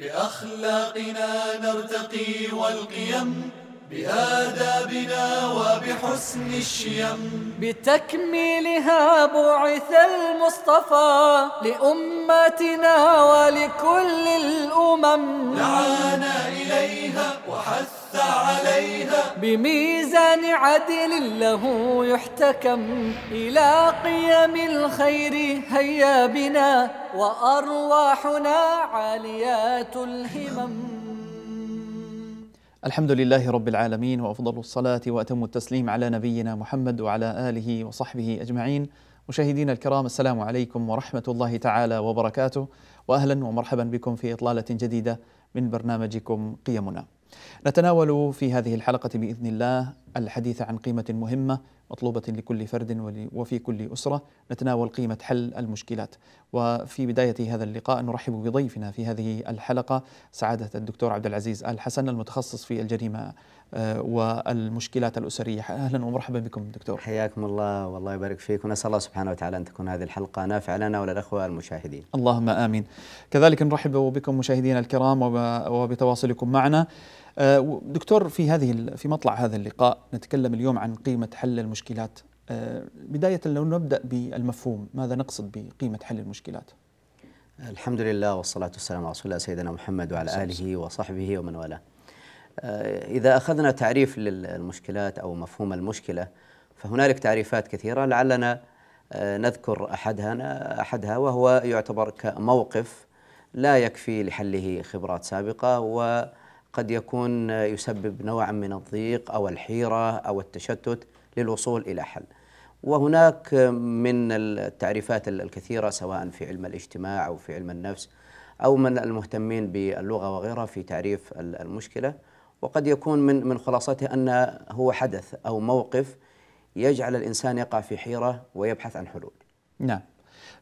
بأخلاقنا نرتقي والقيم بآدابنا وبحسن الشيم بتكميلها بعث المصطفى لأمتنا ولكل الأمم دعانا إليها وحث حث عليها بميزان عدل له يحتكم إلى قيم الخير هيا بنا وأرواحنا عاليات الهمم الحمد لله رب العالمين وافضل الصلاه واتم التسليم على نبينا محمد وعلى اله وصحبه اجمعين. مشاهدينا الكرام السلام عليكم ورحمه الله تعالى وبركاته واهلا ومرحبا بكم في اطلاله جديده من برنامجكم قيمنا. نتناول في هذه الحلقة بإذن الله الحديث عن قيمة مهمة مطلوبة لكل فرد وفي كل أسرة نتناول قيمة حل المشكلات وفي بداية هذا اللقاء نرحب بضيفنا في هذه الحلقة سعادة الدكتور عبد العزيز آل حسن المتخصص في الجريمة آه، والمشكلات الأسرية أهلا ومرحبا بكم دكتور حياكم الله والله يبارك فيكم نسأل الله سبحانه وتعالى أن تكون هذه الحلقة نافعة لنا وللأخوة المشاهدين اللهم آمين كذلك نرحب بكم مشاهدينا الكرام وبتواصلكم معنا أه، دكتور في هذه في مطلع هذا اللقاء نتكلم اليوم عن قيمة حل المشكلات أه، بداية لو نبدأ بالمفهوم ماذا نقصد بقيمة حل المشكلات الحمد لله والصلاة والسلام على رسول الله سيدنا محمد وعلى آله وصحبه ومن والاه أه، إذا أخذنا تعريف للمشكلات أو مفهوم المشكلة فهنالك تعريفات كثيرة لعلنا نذكر أحدها أحدها وهو يعتبر كموقف لا يكفي لحله خبرات سابقة و قد يكون يسبب نوعا من الضيق او الحيره او التشتت للوصول الى حل. وهناك من التعريفات الكثيره سواء في علم الاجتماع او في علم النفس او من المهتمين باللغه وغيرها في تعريف المشكله وقد يكون من من خلاصته ان هو حدث او موقف يجعل الانسان يقع في حيره ويبحث عن حلول. نعم.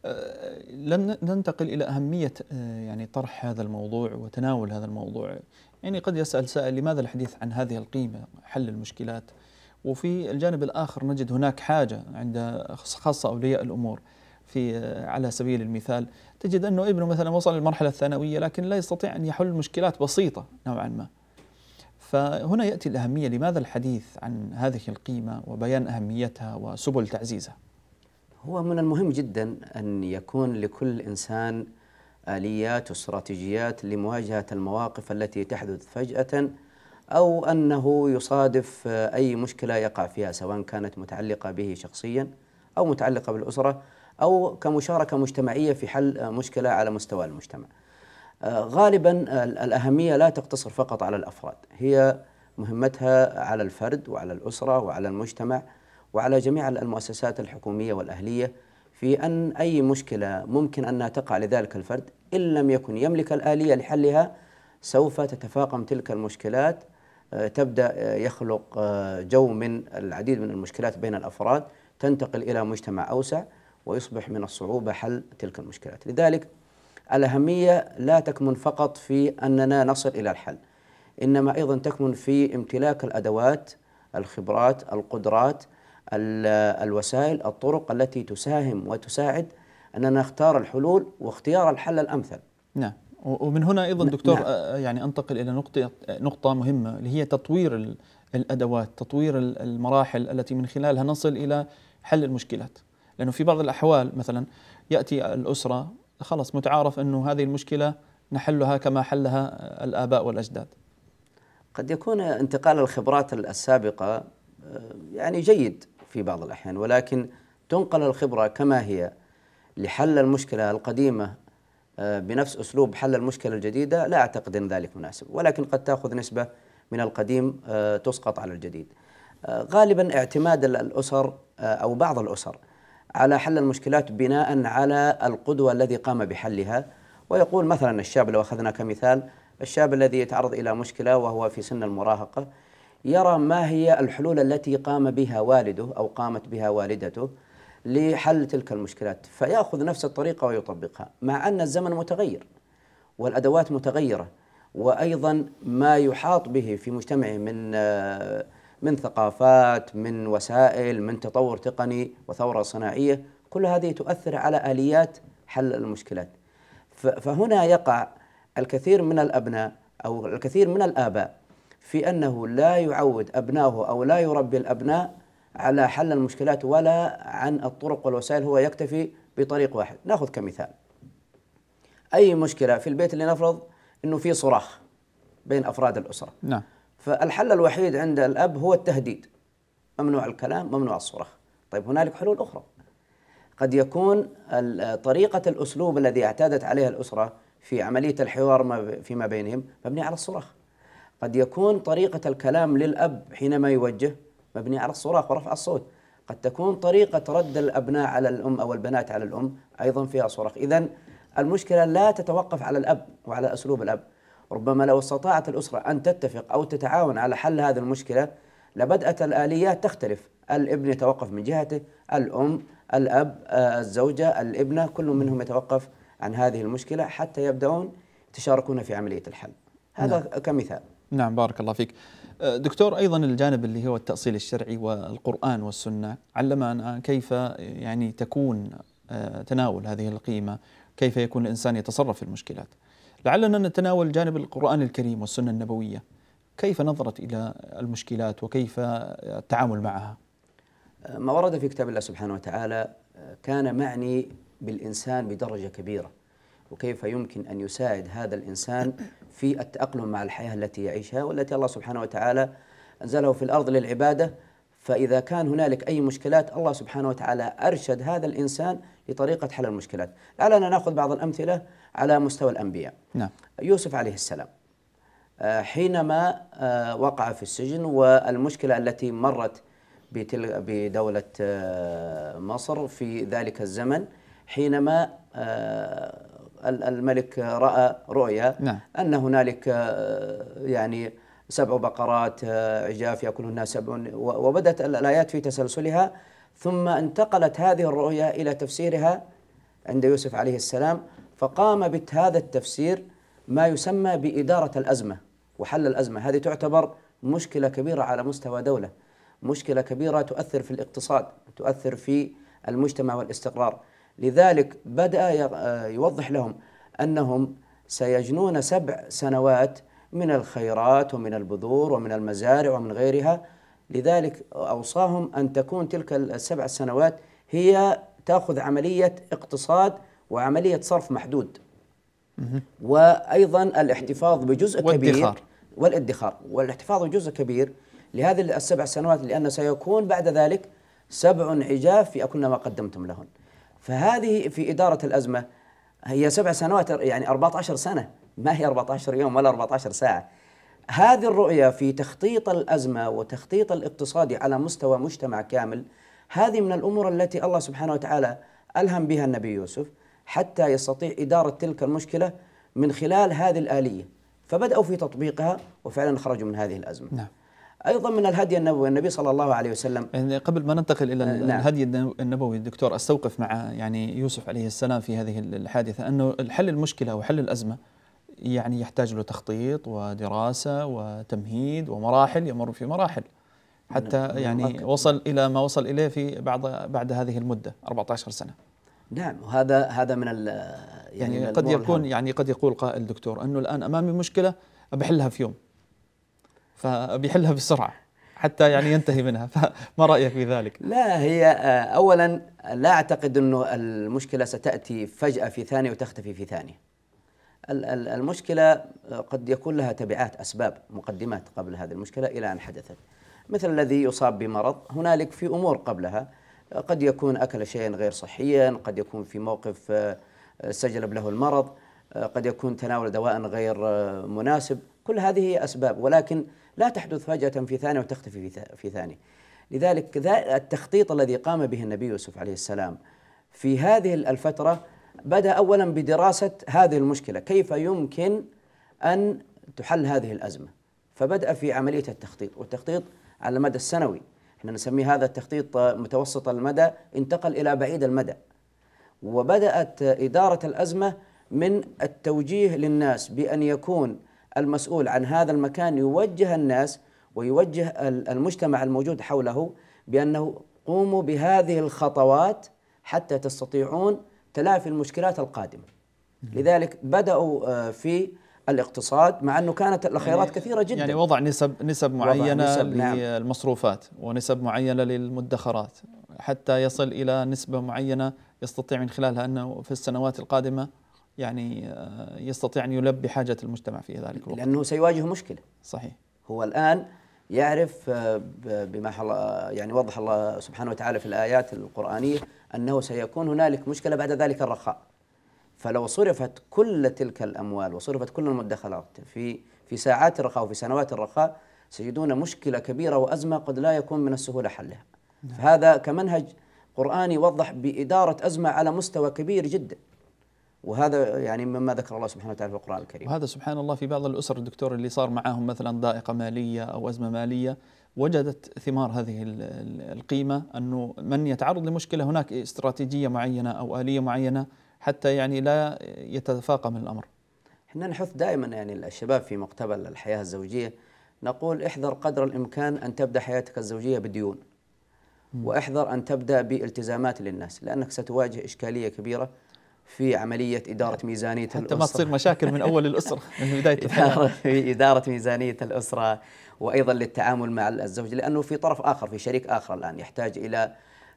أه، لن ننتقل الى اهميه أه، يعني طرح هذا الموضوع وتناول هذا الموضوع يعني قد يسأل سائل لماذا الحديث عن هذه القيمة حل المشكلات وفي الجانب الآخر نجد هناك حاجة عند خاصة أولياء الأمور في آه، على سبيل المثال تجد أنه ابنه مثلا وصل للمرحلة الثانوية لكن لا يستطيع أن يحل مشكلات بسيطة نوعا ما فهنا يأتي الأهمية لماذا الحديث عن هذه القيمة وبيان أهميتها وسبل تعزيزها هو من المهم جدا أن يكون لكل إنسان آليات واستراتيجيات لمواجهة المواقف التي تحدث فجأة أو أنه يصادف أي مشكلة يقع فيها سواء كانت متعلقة به شخصيا أو متعلقة بالأسرة أو كمشاركة مجتمعية في حل مشكلة على مستوى المجتمع آه، غالبا الأهمية لا تقتصر فقط على الأفراد هي مهمتها على الفرد وعلى الأسرة وعلى المجتمع وعلى جميع المؤسسات الحكومية والأهلية في أن أي مشكلة ممكن أنها تقع لذلك الفرد إن لم يكن يملك الآلية لحلها سوف تتفاقم تلك المشكلات آه، تبدأ آه، يخلق آه، جو من العديد من المشكلات بين الأفراد تنتقل إلى مجتمع أوسع ويصبح من الصعوبة حل تلك المشكلات لذلك الأهمية لا تكمن فقط في أننا نصل إلى الحل إنما أيضا تكمن في امتلاك الأدوات الخبرات القدرات الوسائل الطرق التي تساهم وتساعد أننا نختار الحلول واختيار الحل الأمثل نعم ومن هنا ايضا دكتور نعم. آه، يعني انتقل الى نقطه نقطه مهمه اللي هي تطوير الادوات، تطوير المراحل التي من خلالها نصل الى حل المشكلات. لانه في بعض الاحوال مثلا ياتي الاسره خلاص متعارف انه هذه المشكله نحلها كما حلها الاباء والاجداد. قد يكون انتقال الخبرات السابقه آه، يعني جيد في بعض الاحيان ولكن تنقل الخبره كما هي لحل المشكلة القديمة آه، بنفس أسلوب حل المشكلة الجديدة لا أعتقد أن ذلك مناسب ولكن قد تأخذ نسبة من القديم آه، تسقط على الجديد آه، غالبا اعتماد الأسر أو بعض الأسر على حل المشكلات بناء على القدوة الذي قام بحلها ويقول مثلا الشاب لو أخذنا كمثال الشاب الذي يتعرض إلى مشكلة وهو في سن المراهقة يرى ما هي الحلول التي قام بها والده أو قامت بها والدته لحل تلك المشكلات فيأخذ نفس الطريقة ويطبقها مع أن الزمن متغير والأدوات متغيرة وأيضا ما يحاط به في مجتمعه من آه، من ثقافات من وسائل من تطور تقني وثورة صناعية كل هذه تؤثر على آليات حل المشكلات فهنا يقع الكثير من الأبناء أو الكثير من الآباء في أنه لا يعود أبنائه أو لا يربي الأبناء على حل المشكلات ولا عن الطرق والوسائل هو يكتفي بطريق واحد ناخذ كمثال أي مشكلة في البيت اللي نفرض أنه في صراخ بين أفراد الأسرة نعم فالحل الوحيد عند الأب هو التهديد ممنوع الكلام ممنوع الصراخ طيب هنالك حلول أخرى قد يكون طريقة الأسلوب الذي اعتادت عليها الأسرة في عملية الحوار فيما بينهم مبني على الصراخ قد يكون طريقة الكلام للأب حينما يوجه مبنية على الصراخ ورفع الصوت قد تكون طريقة رد الأبناء على الأم أو البنات على الأم أيضا فيها صراخ إذا المشكلة لا تتوقف على الأب وعلى أسلوب الأب ربما لو استطاعت الأسرة أن تتفق أو تتعاون على حل هذه المشكلة لبدأت الآليات تختلف الابن يتوقف من جهته الأم الأب آه، الزوجة الابنة كل منهم يتوقف عن هذه المشكلة حتى يبدأون يتشاركون في عملية الحل هذا نعم. كمثال نعم بارك الله فيك دكتور ايضا الجانب اللي هو التاصيل الشرعي والقران والسنه علمنا كيف يعني تكون آه، تناول هذه القيمه كيف يكون الانسان يتصرف في المشكلات لعلنا نتناول جانب القران الكريم والسنه النبويه كيف نظرت الى المشكلات وكيف التعامل معها ما ورد في كتاب الله سبحانه وتعالى آه، كان معني بالانسان بدرجه كبيره وكيف يمكن ان يساعد هذا الانسان في التأقلم مع الحياة التي يعيشها والتي الله سبحانه وتعالى أنزله في الأرض للعبادة فإذا كان هنالك أي مشكلات الله سبحانه وتعالى أرشد هذا الإنسان لطريقة حل المشكلات لعلنا نأخذ بعض الأمثلة على مستوى الأنبياء نعم. يوسف عليه السلام آه، حينما آه، وقع في السجن والمشكلة التي مرت بدولة آه، مصر في ذلك الزمن حينما الملك رأى رؤيا نعم. أن هنالك آه، يعني سبع بقرات آه، عجاف يأكلهن سبع وبدت الآيات في تسلسلها ثم انتقلت هذه الرؤيا إلى تفسيرها عند يوسف عليه السلام فقام بهذا التفسير ما يسمى بإدارة الأزمة وحل الأزمة هذه تعتبر مشكلة كبيرة على مستوى دولة مشكلة كبيرة تؤثر في الاقتصاد تؤثر في المجتمع والاستقرار لذلك بدأ آه، يوضح لهم أنهم سيجنون سبع سنوات من الخيرات ومن البذور ومن المزارع ومن غيرها لذلك أوصاهم أن تكون تلك السبع سنوات هي تأخذ عملية اقتصاد وعملية صرف محدود وأيضا الاحتفاظ بجزء كبير والادخار والاحتفاظ بجزء كبير لهذه السبع سنوات لأن سيكون بعد ذلك سبع عجاف في أكل ما قدمتم لهن فهذه في إدارة الأزمة هي سبع سنوات يعني 14 سنة ما هي 14 يوم ولا 14 ساعة هذه الرؤية في تخطيط الأزمة وتخطيط الاقتصادي على مستوى مجتمع كامل هذه من الأمور التي الله سبحانه وتعالى ألهم بها النبي يوسف حتى يستطيع إدارة تلك المشكلة من خلال هذه الآلية فبدأوا في تطبيقها وفعلا خرجوا من هذه الأزمة نعم. أيضا من الهدي النبوي النبي صلى الله عليه وسلم قبل ما ننتقل إلى آه، نعم. الهدي النبوي دكتور أستوقف مع يعني يوسف عليه السلام في هذه الحادثة أنه حل المشكلة وحل الأزمة يعني يحتاج له تخطيط ودراسة وتمهيد ومراحل يمر في مراحل حتى نعم. يعني وصل إلى ما وصل إليه في بعض بعد هذه المدة 14 سنة نعم وهذا هذا من يعني, يعني من قد يكون الهم. يعني قد يقول قائل دكتور أنه الآن أمامي مشكلة بحلها في يوم فبيحلها بسرعة حتى يعني ينتهي منها فما رأيك في ذلك؟ لا هي آه، أولا لا أعتقد أنه المشكلة ستأتي فجأة في ثانية وتختفي في ثانية المشكلة آه، قد يكون لها تبعات أسباب مقدمات قبل هذه المشكلة إلى أن حدثت مثل الذي يصاب بمرض هنالك في أمور قبلها آه، قد يكون أكل شيئا غير صحيا قد يكون في موقف سجلب له المرض قد يكون تناول دواء غير مناسب كل هذه هي أسباب ولكن لا تحدث فجأة في ثانية وتختفي في ثانية لذلك التخطيط الذي قام به النبي يوسف عليه السلام في هذه الفترة بدأ أولا بدراسة هذه المشكلة كيف يمكن أن تحل هذه الأزمة فبدأ في عملية التخطيط والتخطيط على المدى السنوي احنا نسميه هذا التخطيط متوسط المدى انتقل إلى بعيد المدى وبدأت إدارة الأزمة من التوجيه للناس بأن يكون المسؤول عن هذا المكان يوجه الناس ويوجه المجتمع الموجود حوله بانه قوموا بهذه الخطوات حتى تستطيعون تلافي المشكلات القادمه. لذلك بداوا آه، في الاقتصاد مع انه كانت يعني الخيارات يعني كثيره جدا يعني وضع نسب نسب معينه نسب نعم. للمصروفات نعم ونسب معينه للمدخرات حتى يصل الى نسبه معينه يستطيع من خلالها انه في السنوات القادمه يعني آه، يستطيع أن يلبي حاجة المجتمع في ذلك الوقت لأنه سيواجه مشكلة صحيح هو الآن يعرف آه، بما يعني وضح الله سبحانه وتعالى في الآيات القرآنية أنه سيكون هنالك مشكلة بعد ذلك الرخاء فلو صرفت كل تلك الأموال وصرفت كل المدخرات في في ساعات الرخاء وفي سنوات الرخاء سيجدون مشكلة كبيرة وأزمة قد لا يكون من السهولة حلها نعم. فهذا كمنهج قرآني وضح بإدارة أزمة على مستوى كبير جدا وهذا يعني مما ذكر الله سبحانه وتعالى في القرآن الكريم وهذا سبحان الله في بعض الأسر الدكتور اللي صار معاهم مثلا ضائقة مالية أو أزمة مالية وجدت ثمار هذه القيمة أنه من يتعرض لمشكلة هناك استراتيجية معينة أو آلية معينة حتى يعني لا يتفاقم الأمر احنا نحث دائما يعني الشباب في مقتبل الحياة الزوجية نقول احذر قدر الإمكان أن تبدأ حياتك الزوجية بديون واحذر أن تبدأ بالتزامات للناس لأنك ستواجه إشكالية كبيرة في عملية إدارة ميزانية حتى الأسرة حتى ما تصير مشاكل من أول الأسرة من بداية في إدارة ميزانية الأسرة وأيضا للتعامل مع الزوج لأنه في طرف آخر في شريك آخر الآن يحتاج إلى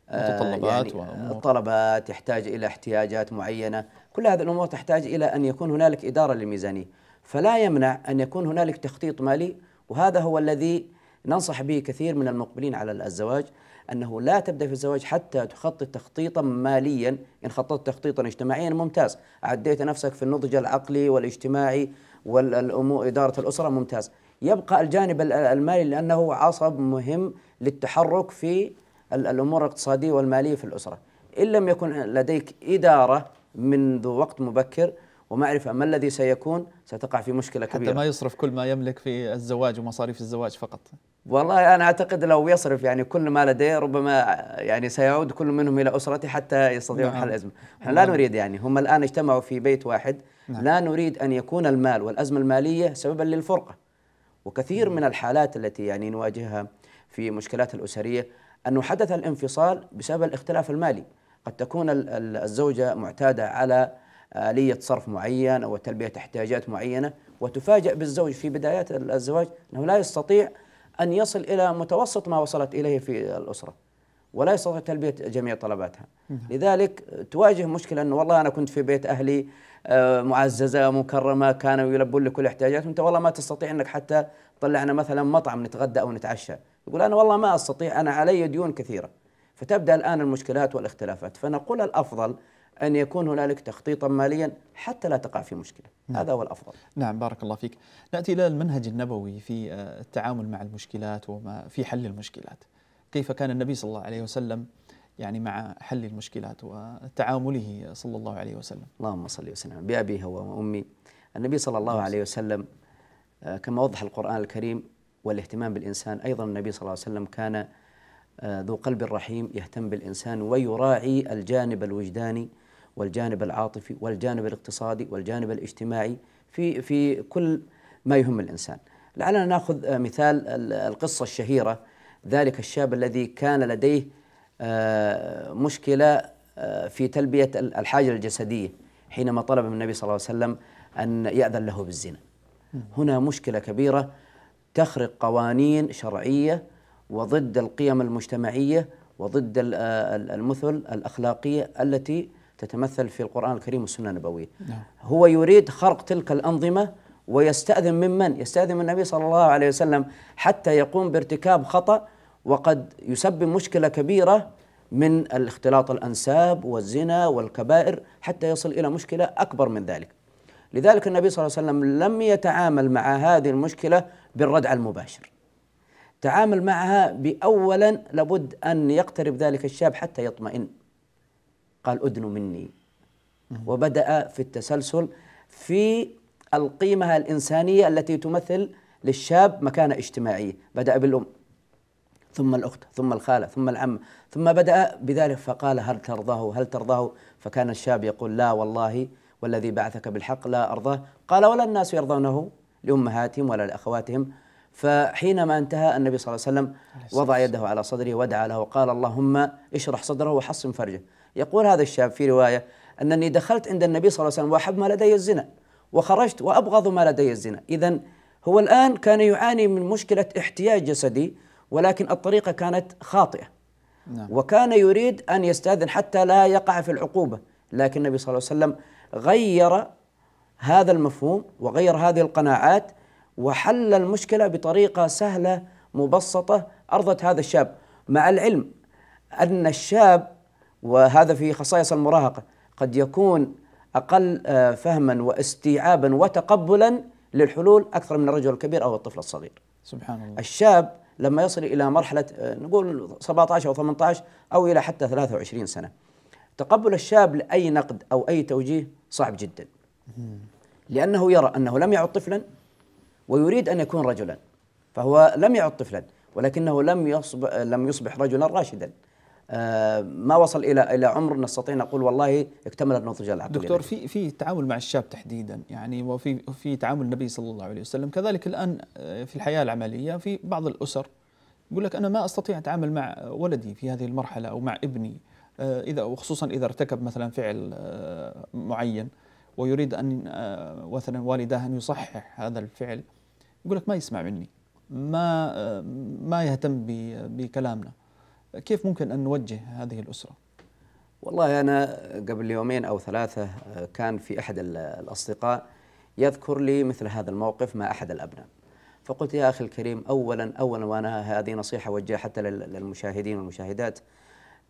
آه، متطلبات يعني الطلبات يحتاج إلى احتياجات معينة كل هذه الأمور تحتاج إلى أن يكون هنالك إدارة للميزانية فلا يمنع أن يكون هنالك تخطيط مالي وهذا هو الذي ننصح به كثير من المقبلين على الزواج أنه لا تبدأ في الزواج حتى تخطط تخطيطا ماليا إن خططت تخطيطا اجتماعيا ممتاز عديت نفسك في النضج العقلي والاجتماعي والأمور إدارة الأسرة ممتاز يبقى الجانب المالي لأنه عصب مهم للتحرك في الأمور الاقتصادية والمالية في الأسرة إن لم يكن لديك إدارة منذ وقت مبكر ومعرفة ما الذي سيكون ستقع في مشكلة كبيرة حتى ما يصرف كل ما يملك في الزواج ومصاريف الزواج فقط والله أنا أعتقد لو يصرف يعني كل ما لديه ربما يعني سيعود كل منهم إلى أسرته حتى يستطيعوا نعم. حل الأزمة نحن لا نعم. نريد يعني هم الآن اجتمعوا في بيت واحد نعم. لا نريد أن يكون المال والأزمة المالية سببا للفرقة وكثير من الحالات التي يعني نواجهها في مشكلات الأسرية أنه حدث الانفصال بسبب الاختلاف المالي قد تكون الزوجة معتادة على آلية صرف معين أو تلبية احتياجات معينة وتفاجأ بالزوج في بدايات الزواج أنه لا يستطيع أن يصل إلى متوسط ما وصلت إليه في الأسرة ولا يستطيع تلبية جميع طلباتها لذلك تواجه مشكلة أنه والله أنا كنت في بيت أهلي آه، معززة مكرمة كانوا يلبون لكل احتياجات أنت والله ما تستطيع أنك حتى طلعنا مثلا مطعم نتغدى أو نتعشى يقول أنا والله ما أستطيع أنا علي ديون كثيرة فتبدأ الآن المشكلات والاختلافات فنقول الأفضل أن يكون هنالك تخطيطا ماليا حتى لا تقع في مشكلة نعم. هذا هو الأفضل نعم بارك الله فيك نأتي إلى المنهج النبوي في آه، التعامل مع المشكلات وما في حل المشكلات كيف كان النبي صلى الله عليه وسلم يعني مع حل المشكلات وتعامله صلى الله عليه وسلم اللهم صل وسلم بأبي هو وأمي النبي صلى الله نعم. عليه وسلم آه، كما وضح القرآن الكريم والاهتمام بالإنسان أيضا النبي صلى الله عليه وسلم كان آه، ذو قلب رحيم يهتم بالإنسان ويراعي الجانب الوجداني والجانب العاطفي والجانب الاقتصادي والجانب الاجتماعي في في كل ما يهم الانسان. لعلنا ناخذ مثال القصه الشهيره ذلك الشاب الذي كان لديه آه، مشكله آه، في تلبيه الحاجه الجسديه حينما طلب من النبي صلى الله عليه وسلم ان ياذن له بالزنا. هنا مشكله كبيره تخرق قوانين شرعيه وضد القيم المجتمعيه وضد آه، المثل الاخلاقيه التي تتمثل في القرآن الكريم والسنة النبوية نعم. هو يريد خرق تلك الأنظمة ويستأذن ممن؟ يستأذن من النبي صلى الله عليه وسلم حتى يقوم بارتكاب خطأ وقد يسبب مشكلة كبيرة من الاختلاط الأنساب والزنا والكبائر حتى يصل إلى مشكلة أكبر من ذلك لذلك النبي صلى الله عليه وسلم لم يتعامل مع هذه المشكلة بالردع المباشر تعامل معها بأولا لابد أن يقترب ذلك الشاب حتى يطمئن قال أدنوا مني وبدأ في التسلسل في القيمة الإنسانية التي تمثل للشاب مكانة اجتماعية بدأ بالأم ثم الأخت ثم الخالة ثم العم ثم بدأ بذلك فقال هل ترضاه هل ترضاه فكان الشاب يقول لا والله والذي بعثك بالحق لا أرضاه قال ولا الناس يرضونه لأمهاتهم ولا لأخواتهم فحينما انتهى النبي صلى الله عليه وسلم وضع يده على صدره ودعا له وقال اللهم اشرح صدره وحصن فرجه يقول هذا الشاب في رواية أنني دخلت عند النبي صلى الله عليه وسلم وأحب ما لدي الزنا وخرجت وأبغض ما لدي الزنا إذا هو الآن كان يعاني من مشكلة احتياج جسدي ولكن الطريقة كانت خاطئة نعم. وكان يريد أن يستأذن حتى لا يقع في العقوبة لكن النبي صلى الله عليه وسلم غير هذا المفهوم وغير هذه القناعات وحل المشكلة بطريقة سهلة مبسطة أرضت هذا الشاب مع العلم أن الشاب وهذا في خصائص المراهقة قد يكون أقل آه، فهما واستيعابا وتقبلا للحلول أكثر من الرجل الكبير أو الطفل الصغير سبحان الله الشاب لما يصل إلى مرحلة آه، نقول 17 أو 18 أو إلى حتى 23 سنة تقبل الشاب لأي نقد أو أي توجيه صعب جدا لأنه يرى أنه لم يعد طفلا ويريد أن يكون رجلا فهو لم يعد طفلا ولكنه لم يصبح لم يصبح رجلا راشدا آه، ما وصل الى الى عمر نستطيع نقول والله اكتمل النضج العقلي دكتور في في تعامل مع الشاب تحديدا يعني وفي في تعامل النبي صلى الله عليه وسلم كذلك الان آه، في الحياه العمليه في بعض الاسر يقول لك انا ما استطيع اتعامل مع ولدي في هذه المرحله او مع ابني آه، اذا وخصوصا اذا ارتكب مثلا فعل معين ويريد ان مثلا والداه ان يصحح هذا الفعل يقول لك ما يسمع مني ما ما يهتم بكلامنا كيف ممكن أن نوجه هذه الأسرة؟ والله أنا قبل يومين أو ثلاثة كان في أحد الأصدقاء يذكر لي مثل هذا الموقف مع أحد الأبناء فقلت يا أخي الكريم أولا أولا وأنا هذه نصيحة وجهة حتى للمشاهدين والمشاهدات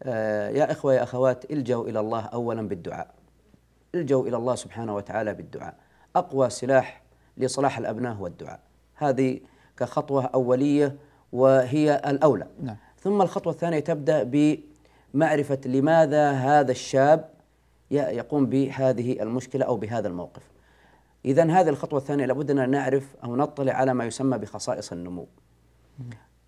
آه، يا إخوة يا أخوات الجوا إلى الله أولا بالدعاء الجوا إلى الله سبحانه وتعالى بالدعاء أقوى سلاح لصلاح الأبناء هو الدعاء هذه كخطوة أولية وهي الأولى نعم. ثم الخطوة الثانية تبدأ بمعرفة لماذا هذا الشاب يقوم بهذه المشكلة أو بهذا الموقف إذا هذه الخطوة الثانية لابد أن نعرف أو نطلع على ما يسمى بخصائص النمو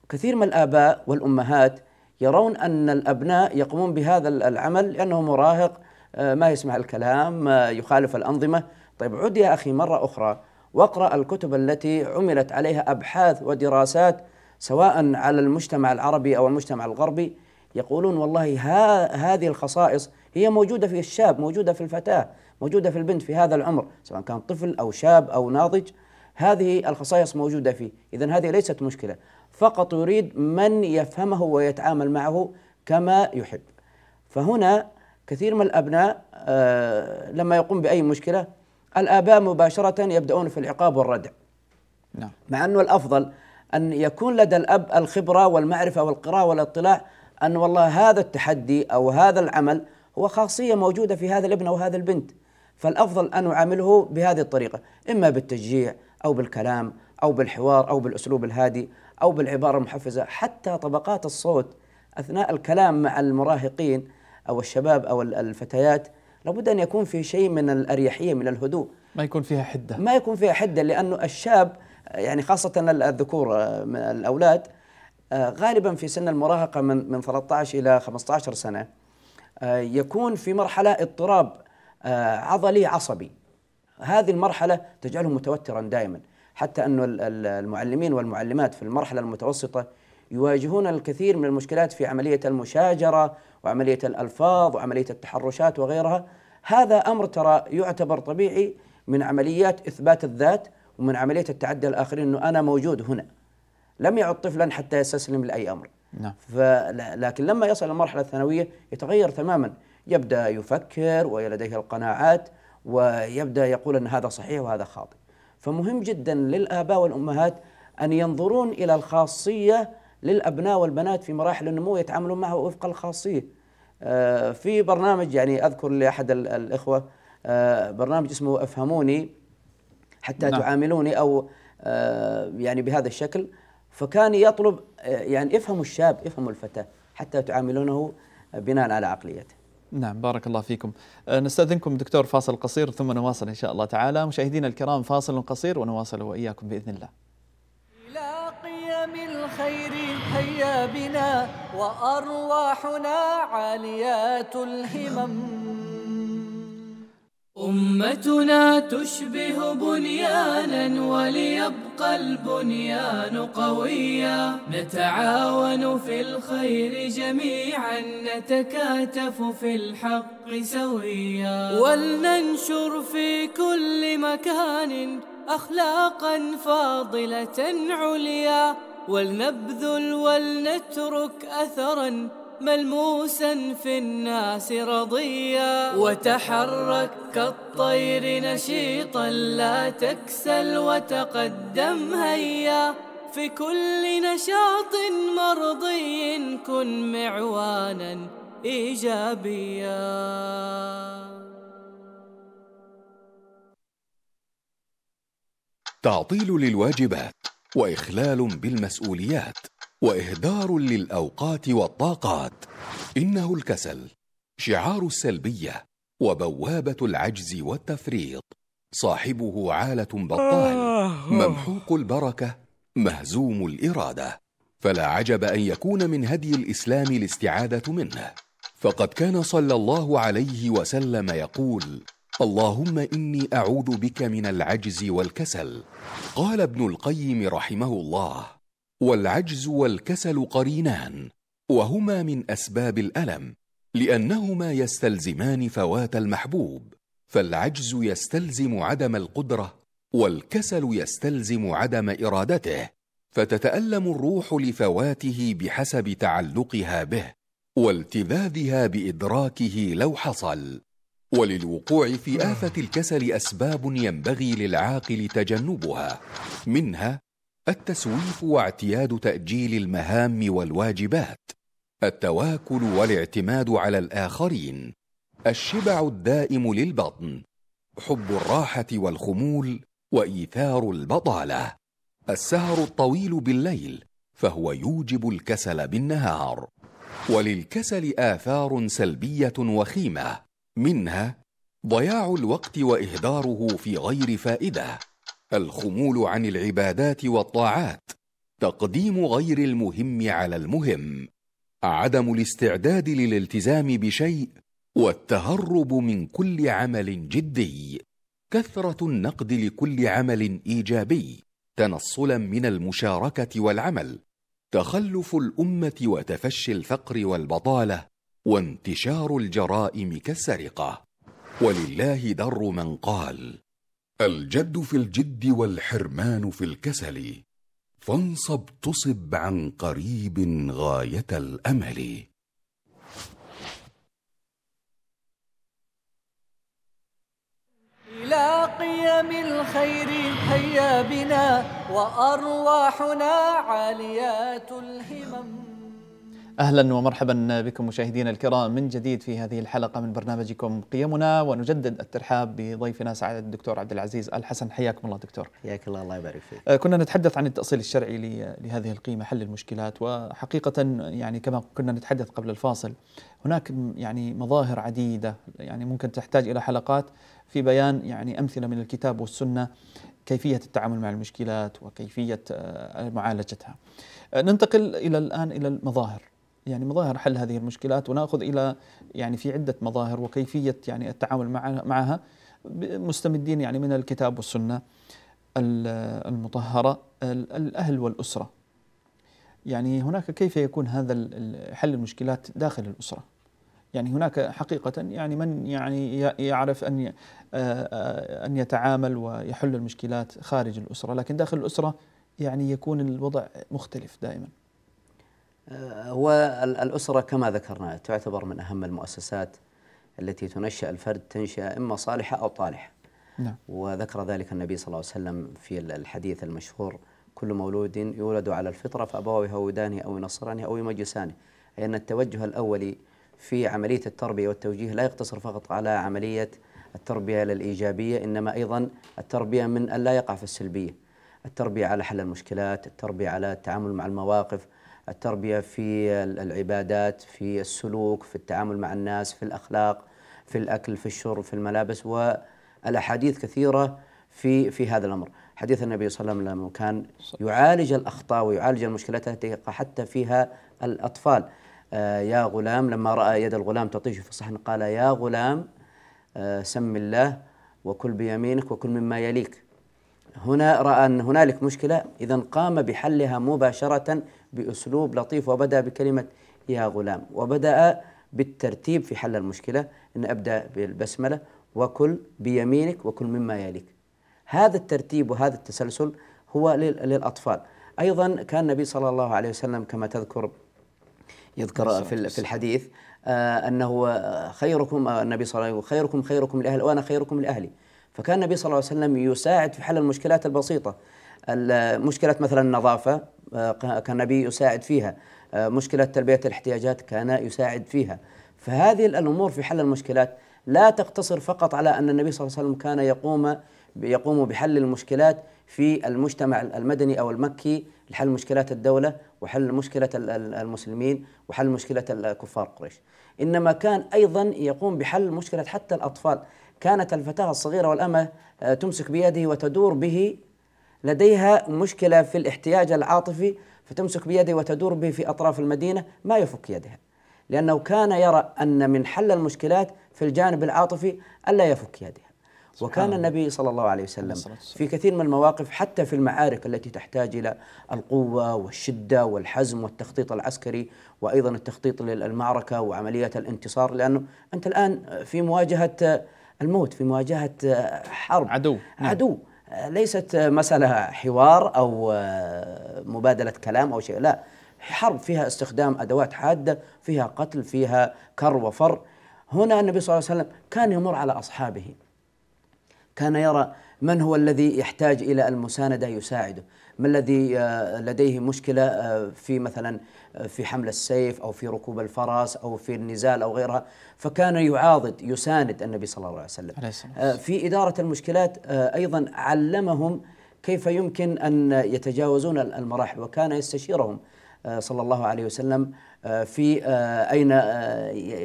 كثير من الآباء والأمهات يرون أن الأبناء يقومون بهذا العمل لأنه مراهق آه، ما يسمع الكلام ما آه، يخالف الأنظمة طيب عد يا أخي مرة أخرى واقرأ الكتب التي عملت عليها أبحاث ودراسات سواء على المجتمع العربي او المجتمع الغربي يقولون والله ها هذه الخصائص هي موجوده في الشاب، موجوده في الفتاه، موجوده في البنت في هذا العمر، سواء كان طفل او شاب او ناضج هذه الخصائص موجوده فيه، اذا هذه ليست مشكله، فقط يريد من يفهمه ويتعامل معه كما يحب. فهنا كثير من الابناء آه، لما يقوم باي مشكله الاباء مباشره يبداون في العقاب والردع. نعم. مع انه الافضل أن يكون لدى الأب الخبرة والمعرفة والقراءة والاطلاع أن والله هذا التحدي أو هذا العمل هو خاصية موجودة في هذا الابن أو هذا البنت فالأفضل أن أعامله بهذه الطريقة إما بالتشجيع أو بالكلام أو بالحوار أو بالأسلوب الهادي أو بالعبارة المحفزة حتى طبقات الصوت أثناء الكلام مع المراهقين أو الشباب أو الفتيات لابد أن يكون في شيء من الأريحية من الهدوء ما يكون فيها حدة ما يكون فيها حدة لأنه الشاب يعني خاصة الذكور آه، من الأولاد آه، غالبا في سن المراهقة من من 13 إلى 15 سنة آه، يكون في مرحلة اضطراب عضلي عصبي هذه المرحلة تجعله متوترا دائما حتى أن المعلمين والمعلمات في المرحلة المتوسطة يواجهون الكثير من المشكلات في عملية المشاجرة وعملية الألفاظ وعملية التحرشات وغيرها هذا أمر ترى يعتبر طبيعي من عمليات إثبات الذات ومن عملية التعدي الآخرين أنه أنا موجود هنا لم يعد طفلا حتى يستسلم لأي أمر نعم. لكن لما يصل المرحلة الثانوية يتغير تماما يبدأ يفكر ولديه القناعات ويبدأ يقول أن هذا صحيح وهذا خاطئ فمهم جدا للآباء والأمهات أن ينظرون إلى الخاصية للأبناء والبنات في مراحل النمو يتعاملون معها وفق الخاصية آه، في برنامج يعني أذكر لأحد الإخوة آه، برنامج اسمه أفهموني حتى نعم. تعاملوني او آه، يعني بهذا الشكل فكان يطلب آه، يعني افهموا الشاب افهموا الفتاه حتى تعاملونه بناء على عقليته نعم بارك الله فيكم آه، نستأذنكم دكتور فاصل قصير ثم نواصل إن شاء الله تعالى مشاهدينا الكرام فاصل قصير ونواصل وإياكم بإذن الله إلى قيم الخير هيا بنا وأرواحنا عاليات الهمم أمتنا تشبه بنيانا وليبقى البنيان قويا نتعاون في الخير جميعا نتكاتف في الحق سويا ولننشر في كل مكان أخلاقا فاضلة عليا ولنبذل ولنترك أثرا ملموسا في الناس رضيا وتحرك كالطير نشيطا لا تكسل وتقدم هيا في كل نشاط مرضي كن معوانا إيجابيا تعطيل للواجبات وإخلال بالمسؤوليات واهدار للاوقات والطاقات انه الكسل شعار السلبيه وبوابه العجز والتفريط صاحبه عاله بطال آه. ممحوق البركه مهزوم الاراده فلا عجب ان يكون من هدي الاسلام الاستعاده منه فقد كان صلى الله عليه وسلم يقول اللهم اني اعوذ بك من العجز والكسل قال ابن القيم رحمه الله والعجز والكسل قرينان وهما من أسباب الألم لأنهما يستلزمان فوات المحبوب فالعجز يستلزم عدم القدرة والكسل يستلزم عدم إرادته فتتألم الروح لفواته بحسب تعلقها به والتذاذها بإدراكه لو حصل وللوقوع في آفة الكسل أسباب ينبغي للعاقل تجنبها منها التسويف واعتياد تاجيل المهام والواجبات التواكل والاعتماد على الاخرين الشبع الدائم للبطن حب الراحه والخمول وايثار البطاله السهر الطويل بالليل فهو يوجب الكسل بالنهار وللكسل اثار سلبيه وخيمه منها ضياع الوقت واهداره في غير فائده الخمول عن العبادات والطاعات تقديم غير المهم على المهم عدم الاستعداد للالتزام بشيء والتهرب من كل عمل جدي كثره النقد لكل عمل ايجابي تنصلا من المشاركه والعمل تخلف الامه وتفشي الفقر والبطاله وانتشار الجرائم كالسرقه ولله در من قال الجد في الجد والحرمان في الكسل فانصب تصب عن قريب غاية الأمل إلى قيم الخير هيا بنا وأرواحنا عاليات الهمم اهلا ومرحبا بكم مشاهدينا الكرام من جديد في هذه الحلقه من برنامجكم قيمنا ونجدد الترحاب بضيفنا سعاده الدكتور عبد العزيز الحسن حياكم الله دكتور. حياك الله الله يبارك فيك. آه، كنا نتحدث عن التاصيل الشرعي لهذه القيمه حل المشكلات وحقيقه يعني كما كنا نتحدث قبل الفاصل هناك يعني مظاهر عديده يعني ممكن تحتاج الى حلقات في بيان يعني امثله من الكتاب والسنه كيفيه التعامل مع المشكلات وكيفيه آه، معالجتها. آه، ننتقل الى الان الى المظاهر يعني مظاهر حل هذه المشكلات وناخذ الى يعني في عده مظاهر وكيفيه يعني التعامل معها مستمدين يعني من الكتاب والسنه المطهره الاهل والاسره. يعني هناك كيف يكون هذا حل المشكلات داخل الاسره؟ يعني هناك حقيقة يعني من يعني يعرف أن أن يتعامل ويحل المشكلات خارج الأسرة لكن داخل الأسرة يعني يكون الوضع مختلف دائما هو الأسرة كما ذكرنا تعتبر من أهم المؤسسات التي تنشأ الفرد تنشأ إما صالحة أو طالحة نعم. وذكر ذلك النبي صلى الله عليه وسلم في الحديث المشهور كل مولود يولد على الفطرة فأبواه يهودانه أو ينصرانه أو يمجسانه أي أن التوجه الأولي في عملية التربية والتوجيه لا يقتصر فقط على عملية التربية للإيجابية إنما أيضا التربية من أن لا يقع في السلبية التربية على حل المشكلات التربية على التعامل مع المواقف التربية في العبادات في السلوك في التعامل مع الناس في الأخلاق في الأكل في الشرب في الملابس والأحاديث كثيرة في في هذا الأمر حديث النبي صلى الله عليه وسلم كان يعالج الأخطاء ويعالج المشكلات التي يقع حتى فيها الأطفال آه، يا غلام لما رأى يد الغلام تطيش في الصحن قال يا غلام آه، سم الله وكل بيمينك وكل مما يليك هنا رأى أن هنالك مشكلة إذا قام بحلها مباشرة بأسلوب لطيف وبدأ بكلمة يا غلام وبدأ بالترتيب في حل المشكلة أن أبدأ بالبسملة وكل بيمينك وكل مما يليك هذا الترتيب وهذا التسلسل هو للأطفال أيضا كان النبي صلى الله عليه وسلم كما تذكر يذكر نعم، في في نعم. الحديث آه، أنه خيركم آه، النبي صلى الله عليه وسلم خيركم خيركم لأهل وأنا خيركم لأهلي فكان النبي صلى الله عليه وسلم يساعد في حل المشكلات البسيطة مشكلة مثلا النظافة آه، كان النبي يساعد فيها آه، مشكلة تلبية الاحتياجات كان يساعد فيها فهذه الأمور في حل المشكلات لا تقتصر فقط على أن النبي صلى الله عليه وسلم كان يقوم يقوم بحل المشكلات في المجتمع المدني أو المكي لحل مشكلات الدولة وحل مشكلة المسلمين وحل مشكلة الكفار قريش إنما كان أيضا يقوم بحل مشكلة حتى الأطفال كانت الفتاة الصغيرة والأمة آه، تمسك بيده وتدور به لديها مشكلة في الاحتياج العاطفي فتمسك بيده وتدور به في أطراف المدينة ما يفك يدها لأنه كان يرى أن من حل المشكلات في الجانب العاطفي ألا يفك يدها وكان النبي صلى الله عليه وسلم في كثير من المواقف حتى في المعارك التي تحتاج إلى القوة والشدة والحزم والتخطيط العسكري وأيضا التخطيط للمعركة وعملية الانتصار لأنه أنت الآن في مواجهة الموت في مواجهة حرب عدو عدو نعم. ليست مسألة حوار أو آه، مبادلة كلام أو شيء لا حرب فيها استخدام أدوات حادة فيها قتل فيها كر وفر هنا النبي صلى الله عليه وسلم كان يمر على أصحابه كان يرى من هو الذي يحتاج إلى المساندة يساعده من الذي آه، لديه مشكلة آه، في مثلا في حمل السيف أو في ركوب الفرس أو في النزال أو غيرها فكان يعاضد يساند النبي صلى الله عليه وسلم آه، في إدارة المشكلات آه، أيضا علمهم كيف يمكن أن يتجاوزون المراحل وكان يستشيرهم آه، صلى الله عليه وسلم في أين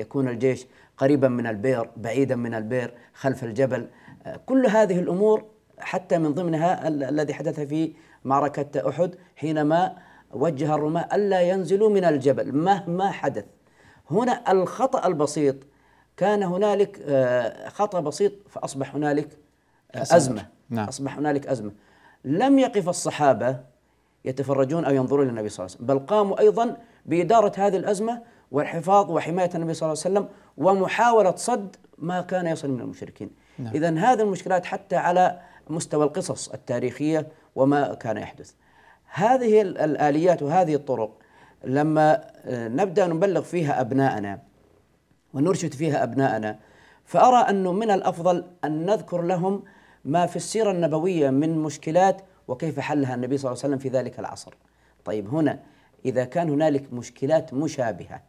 يكون الجيش قريبا من البئر بعيدا من البئر خلف الجبل كل هذه الأمور حتى من ضمنها الذي حدث في معركة أحد حينما وجه الرماة ألا ينزلوا من الجبل مهما حدث هنا الخطأ البسيط كان هنالك آه، خطأ بسيط فأصبح هنالك آه، أزمة نعم. أصبح هنالك أزمة لم يقف الصحابة يتفرجون أو ينظرون للنبي صلى الله عليه وسلم بل قاموا أيضا بإدارة هذه الأزمة والحفاظ وحماية النبي صلى الله عليه وسلم ومحاولة صد ما كان يصل من المشركين نعم. إذا هذه المشكلات حتى على مستوى القصص التاريخية وما كان يحدث هذه الآليات وهذه الطرق لما آه، نبدأ نبلغ فيها أبناءنا ونرشد فيها أبناءنا فأرى أنه من الأفضل أن نذكر لهم ما في السيرة النبوية من مشكلات وكيف حلها النبي صلى الله عليه وسلم في ذلك العصر طيب هنا إذا كان هنالك مشكلات مشابهة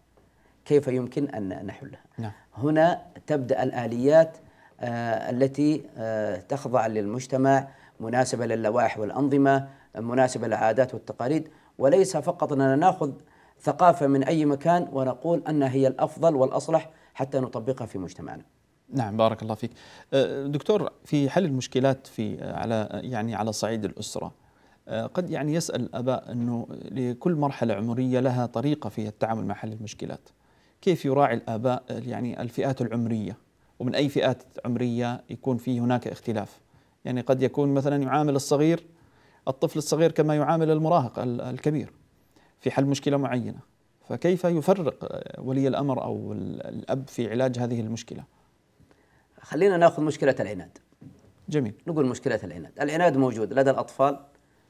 كيف يمكن أن نحلها نعم. هنا تبدأ الآليات آه التي آه تخضع للمجتمع مناسبة للوائح والأنظمة مناسبة للعادات والتقاليد وليس فقط أننا نأخذ ثقافة من أي مكان ونقول أنها هي الأفضل والأصلح حتى نطبقها في مجتمعنا نعم بارك الله فيك أه، دكتور في حل المشكلات في على يعني على صعيد الأسرة أه، قد يعني يسأل الآباء أنه لكل مرحلة عمرية لها طريقة في التعامل مع حل المشكلات كيف يراعي الآباء يعني الفئات العمرية ومن أي فئات عمرية يكون في هناك اختلاف يعني قد يكون مثلا يعامل الصغير الطفل الصغير كما يعامل المراهق الكبير في حل مشكله معينه فكيف يفرق ولي الامر او الاب في علاج هذه المشكله خلينا ناخذ مشكله العناد جميل نقول مشكله العناد العناد موجود لدى الاطفال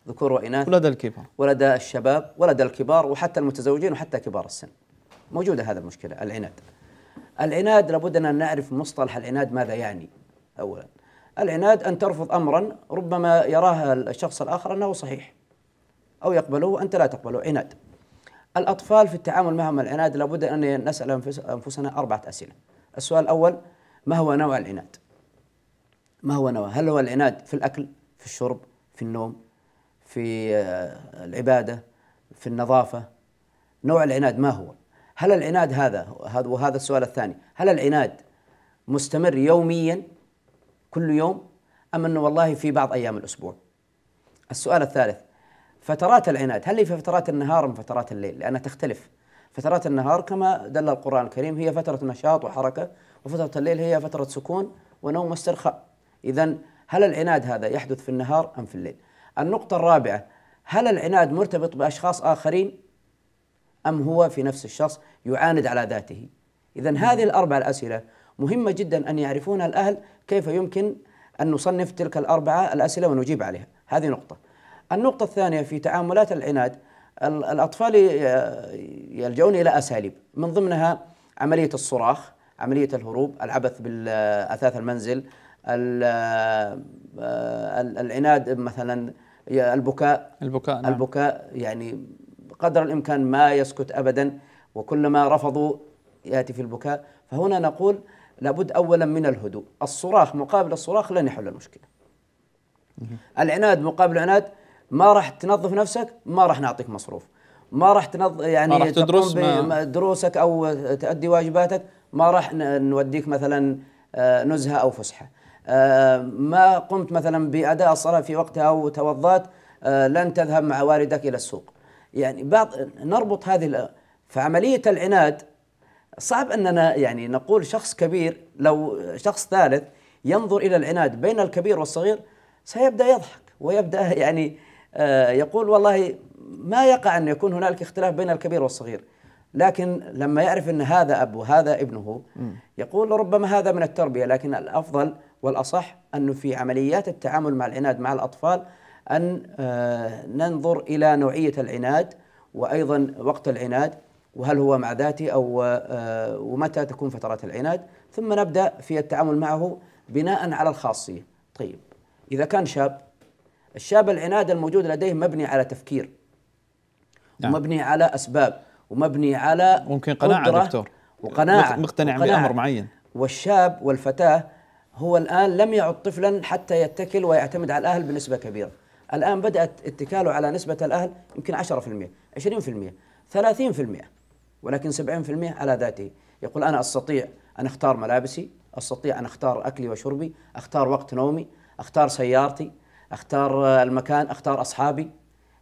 ذكور واناث ولدى الكبار ولدى الشباب ولدى الكبار وحتى المتزوجين وحتى كبار السن موجوده هذا المشكله العناد العناد لابد ان نعرف مصطلح العناد ماذا يعني اولا العناد أن ترفض أمرا ربما يراه الشخص الآخر أنه صحيح أو يقبله وأنت لا تقبله عناد الأطفال في التعامل معهم العناد لابد أن نسأل أنفسنا أربعة أسئلة السؤال الأول ما هو نوع العناد ما هو نوع هل هو العناد في الأكل في الشرب في النوم في آه، العبادة في النظافة نوع العناد ما هو هل العناد هذا وهذا السؤال الثاني هل العناد مستمر يوميا كل يوم أم أنه والله في بعض أيام الأسبوع السؤال الثالث فترات العناد هل هي في فترات النهار أم فترات الليل لأنها تختلف فترات النهار كما دل القرآن الكريم هي فترة نشاط وحركة وفترة الليل هي فترة سكون ونوم واسترخاء إذا هل العناد هذا يحدث في النهار أم في الليل النقطة الرابعة هل العناد مرتبط بأشخاص آخرين أم هو في نفس الشخص يعاند على ذاته إذا هذه الأربع الأسئلة مهمة جدا أن يعرفونها الأهل كيف يمكن أن نصنف تلك الأربعة الأسئلة ونجيب عليها هذه نقطة النقطة الثانية في تعاملات العناد الأطفال يلجؤون إلى أساليب من ضمنها عملية الصراخ عملية الهروب العبث بالأثاث المنزل العناد مثلا البكاء البكاء نعم. البكاء يعني قدر الإمكان ما يسكت أبدا وكلما رفضوا يأتي في البكاء فهنا نقول لابد أولا من الهدوء الصراخ مقابل الصراخ لن يحل المشكلة العناد مقابل العناد ما راح تنظف نفسك ما راح نعطيك مصروف ما راح تنظ يعني ما راح تدرس ما دروسك او تؤدي واجباتك ما راح نوديك مثلا آه، نزهه او فسحه آه، ما قمت مثلا باداء الصلاه في وقتها او توضات آه، لن تذهب مع والدك الى السوق يعني بعض نربط هذه فعمليه العناد صعب اننا يعني نقول شخص كبير لو شخص ثالث ينظر الى العناد بين الكبير والصغير سيبدا يضحك ويبدا يعني آه، يقول والله ما يقع ان يكون هنالك اختلاف بين الكبير والصغير لكن لما يعرف ان هذا اب وهذا ابنه يقول ربما هذا من التربيه لكن الافضل والاصح انه في عمليات التعامل مع العناد مع الاطفال ان آه، ننظر الى نوعيه العناد وايضا وقت العناد وهل هو مع ذاته أو آه، آه، ومتى تكون فترات العناد ثم نبدأ في التعامل معه بناء على الخاصية طيب إذا كان شاب الشاب العناد الموجود لديه مبني على تفكير نعم. ومبني على أسباب ومبني على ممكن قناعة دكتور وقناعة مقتنع وقناعة بأمر معين والشاب والفتاة هو الآن لم يعد طفلا حتى يتكل ويعتمد على الأهل بنسبة كبيرة الآن بدأت اتكاله على نسبة الأهل يمكن 10% 20% 30% ولكن 70% على ذاته يقول أنا أستطيع أن أختار ملابسي أستطيع أن أختار أكلي وشربي أختار وقت نومي أختار سيارتي أختار المكان أختار أصحابي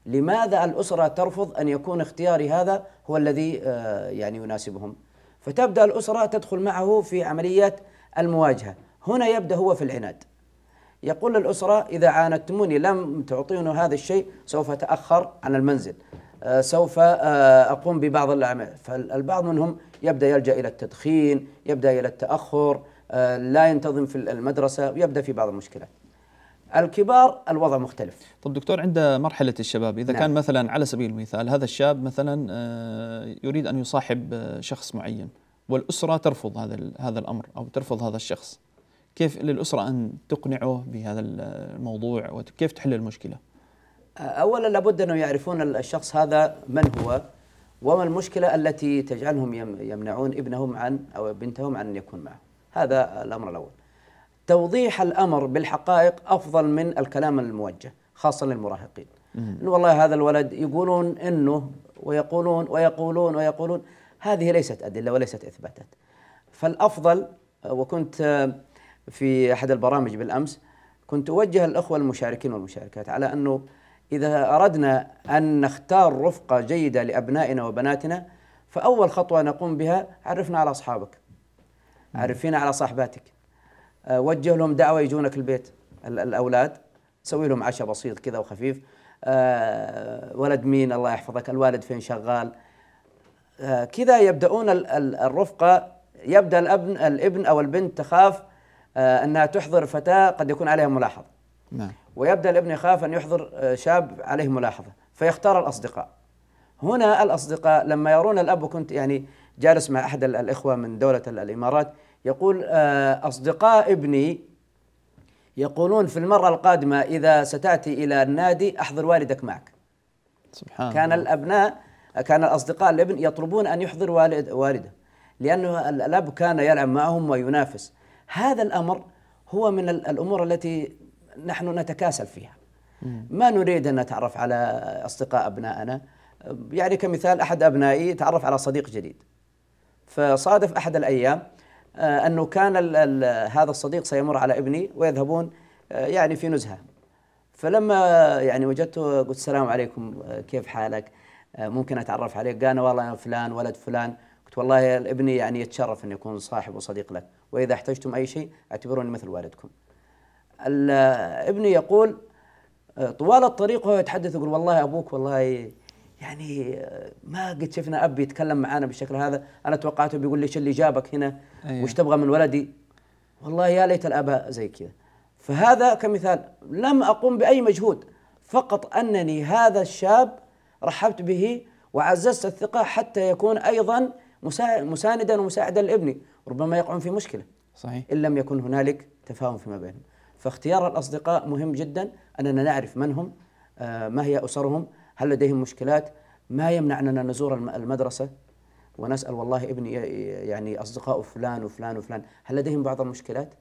لماذا الأسرة ترفض أن يكون اختياري هذا هو الذي آه، يعني يناسبهم فتبدأ الأسرة تدخل معه في عملية المواجهة هنا يبدأ هو في العناد يقول للأسرة إذا عاندتموني لم تعطوني هذا الشيء سوف أتأخر عن المنزل آه، سوف آه، أقوم ببعض الأعمال فالبعض منهم يبدأ يلجأ إلى التدخين يبدأ إلى التأخر آه، لا ينتظم في المدرسة ويبدأ في بعض المشكلات الكبار الوضع مختلف طب دكتور عند مرحلة الشباب إذا نعم. كان مثلا على سبيل المثال هذا الشاب مثلا يريد أن يصاحب شخص معين والأسرة ترفض هذا هذا الأمر أو ترفض هذا الشخص كيف للأسرة أن تقنعه بهذا الموضوع وكيف تحل المشكلة اولا لابد انه يعرفون الشخص هذا من هو وما المشكله التي تجعلهم يمنعون ابنهم عن او بنتهم عن ان يكون معه هذا الامر الاول توضيح الامر بالحقائق افضل من الكلام الموجه خاصه للمراهقين انه والله هذا الولد يقولون انه ويقولون ويقولون ويقولون هذه ليست ادله وليست اثباتات فالافضل وكنت في احد البرامج بالامس كنت اوجه الاخوه المشاركين والمشاركات على انه إذا أردنا أن نختار رفقة جيدة لأبنائنا وبناتنا فأول خطوة نقوم بها عرفنا على أصحابك عرفينا على صاحباتك آه، وجه لهم دعوة يجونك البيت الأولاد سوي لهم عشاء بسيط كذا وخفيف آه، ولد مين الله يحفظك الوالد فين شغال آه، كذا يبدأون الرفقة يبدأ الأبن, الابن أو البنت تخاف أنها تحضر فتاة قد يكون عليها ملاحظ نعم. ويبدأ الابن يخاف أن يحضر آه، شاب عليه ملاحظة فيختار الأصدقاء هنا الأصدقاء لما يرون الأب وكنت يعني جالس مع أحد الإخوة من دولة الإمارات يقول آه، أصدقاء ابني يقولون في المرة القادمة إذا ستأتي إلى النادي أحضر والدك معك سبحان كان الله. الأبناء كان الأصدقاء الابن يطلبون أن يحضر والد والده لأنه الأب كان يلعب معهم وينافس هذا الأمر هو من الأمور التي نحن نتكاسل فيها ما نريد أن نتعرف على أصدقاء أبنائنا يعني كمثال أحد أبنائي تعرف على صديق جديد فصادف أحد الأيام آه، أنه كان الـ الـ هذا الصديق سيمر على ابني ويذهبون آه، يعني في نزهة فلما يعني وجدته قلت السلام عليكم آه، كيف حالك ممكن أتعرف عليك قال والله أنا فلان ولد فلان قلت والله ابني يعني يتشرف أن يكون صاحب وصديق لك وإذا احتجتم أي شيء اعتبروني مثل والدكم ابني يقول آه، طوال الطريق وهو يتحدث يقول والله ابوك والله يعني آه، ما قد شفنا اب يتكلم معنا بالشكل هذا انا توقعته بيقول لي ايش اللي جابك هنا أيه. وش تبغى من ولدي والله يا ليت الاباء زي كذا فهذا كمثال لم اقم باي مجهود فقط انني هذا الشاب رحبت به وعززت الثقه حتى يكون ايضا مساندا ومساعدا لابني ربما يقعون في مشكله صحيح ان لم يكن هنالك تفاهم فيما بينهم فاختيار الأصدقاء مهم جدا أننا نعرف من هم آه، ما هي أسرهم هل لديهم مشكلات ما يمنع أننا نزور المدرسة ونسأل والله ابني يعني أصدقاء فلان وفلان وفلان هل لديهم بعض المشكلات؟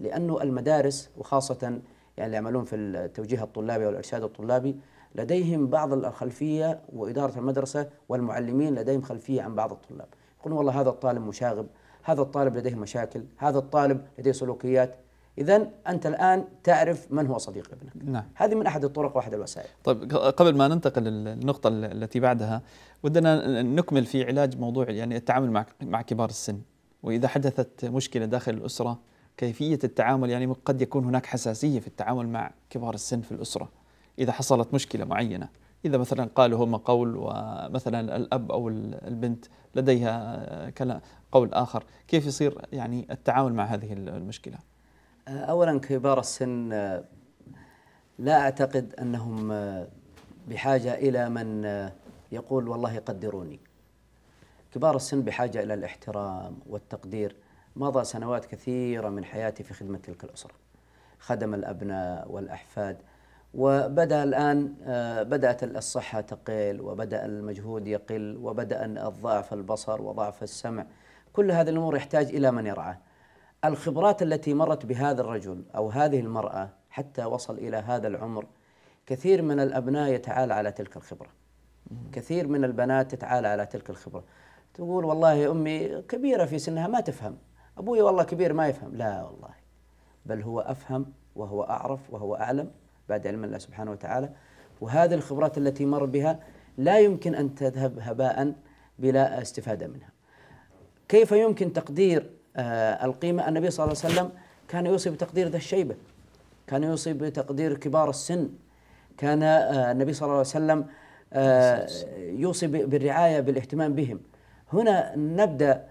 لأنه المدارس وخاصة يعني اللي يعملون في التوجيه الطلابي والإرشاد الطلابي لديهم بعض الخلفية وإدارة المدرسة والمعلمين لديهم خلفية عن بعض الطلاب يقولون والله هذا الطالب مشاغب هذا الطالب لديه مشاكل هذا الطالب لديه سلوكيات اذا انت الان تعرف من هو صديق ابنك نعم. هذه من احد الطرق واحد الوسائل طيب قبل ما ننتقل للنقطه التي بعدها ودنا نكمل في علاج موضوع يعني التعامل مع مع كبار السن واذا حدثت مشكله داخل الاسره كيفيه التعامل يعني قد يكون هناك حساسيه في التعامل مع كبار السن في الاسره اذا حصلت مشكله معينه اذا مثلا قالوا هم قول ومثلا الاب او البنت لديها قول اخر كيف يصير يعني التعامل مع هذه المشكله آه، اولا كبار السن آه، لا اعتقد انهم آه، بحاجه الى من يقول والله قدروني كبار السن بحاجه الى الاحترام والتقدير مضى سنوات كثيره من حياتي في خدمه تلك الاسره خدم الابناء والاحفاد وبدا الان بدات الصحه تقل وبدا المجهود يقل وبدا الضعف البصر وضعف السمع كل هذه الامور يحتاج الى من يرعاه الخبرات التي مرت بهذا الرجل او هذه المراه حتى وصل الى هذا العمر كثير من الابناء يتعالى على تلك الخبره. كثير من البنات تتعالى على تلك الخبره. تقول والله امي كبيره في سنها ما تفهم، ابوي والله كبير ما يفهم، لا والله بل هو افهم وهو اعرف وهو اعلم بعد علم الله سبحانه وتعالى وهذه الخبرات التي مر بها لا يمكن ان تذهب هباء بلا استفاده منها. كيف يمكن تقدير آه، القيمة النبي صلى الله عليه وسلم كان يوصي بتقدير ذا الشيبة كان يوصي بتقدير كبار السن كان آه، النبي صلى الله عليه وسلم آه، يوصي بالرعاية بالاهتمام بهم هنا نبدأ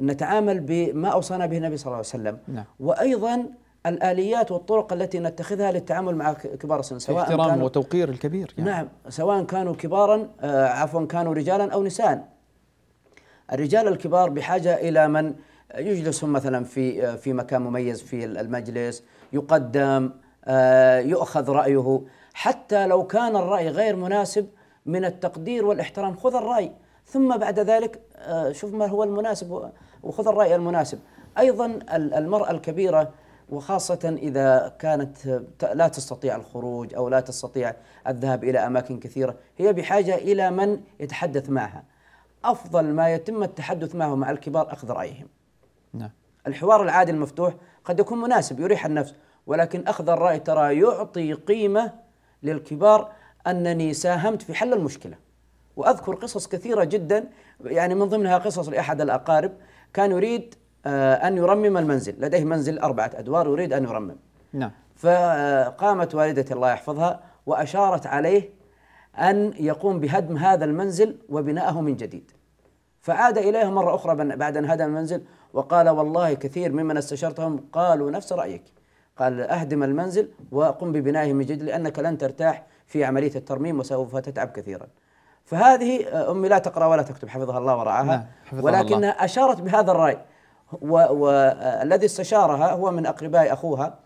نتعامل بما أوصانا به النبي صلى الله عليه وسلم نعم. وأيضا الآليات والطرق التي نتخذها للتعامل مع كبار السن سواء احترام وتوقير الكبير يعني. نعم سواء كانوا كبارا عفوا كانوا رجالا أو نساء الرجال الكبار بحاجة إلى من يجلسهم مثلا في في مكان مميز في المجلس يقدم آه، يؤخذ رايه حتى لو كان الراي غير مناسب من التقدير والاحترام خذ الراي ثم بعد ذلك آه، شوف ما هو المناسب وخذ الراي المناسب ايضا المراه الكبيره وخاصة إذا كانت لا تستطيع الخروج أو لا تستطيع الذهاب إلى أماكن كثيرة هي بحاجة إلى من يتحدث معها أفضل ما يتم التحدث معه مع الكبار أخذ رأيهم نعم. الحوار العادي المفتوح قد يكون مناسب يريح النفس ولكن أخذ الرأي ترى يعطي قيمة للكبار أنني ساهمت في حل المشكلة وأذكر قصص كثيرة جدا يعني من ضمنها قصص لأحد الأقارب كان يريد آه، أن يرمم المنزل لديه منزل أربعة أدوار يريد أن يرمم نعم فقامت والدتي الله يحفظها وأشارت عليه أن يقوم بهدم هذا المنزل وبنائه من جديد فعاد إليها مرة أخرى بعد أن هدم المنزل وقال والله كثير ممن استشرتهم قالوا نفس رأيك قال أهدم المنزل وقم ببنائه من جديد لأنك لن ترتاح في عملية الترميم وسوف تتعب كثيرا فهذه أمي لا تقرأ ولا تكتب حفظها الله ورعاها ولكنها نعم، الله. أشارت بهذا الرأي والذي استشارها هو من أقرباء أخوها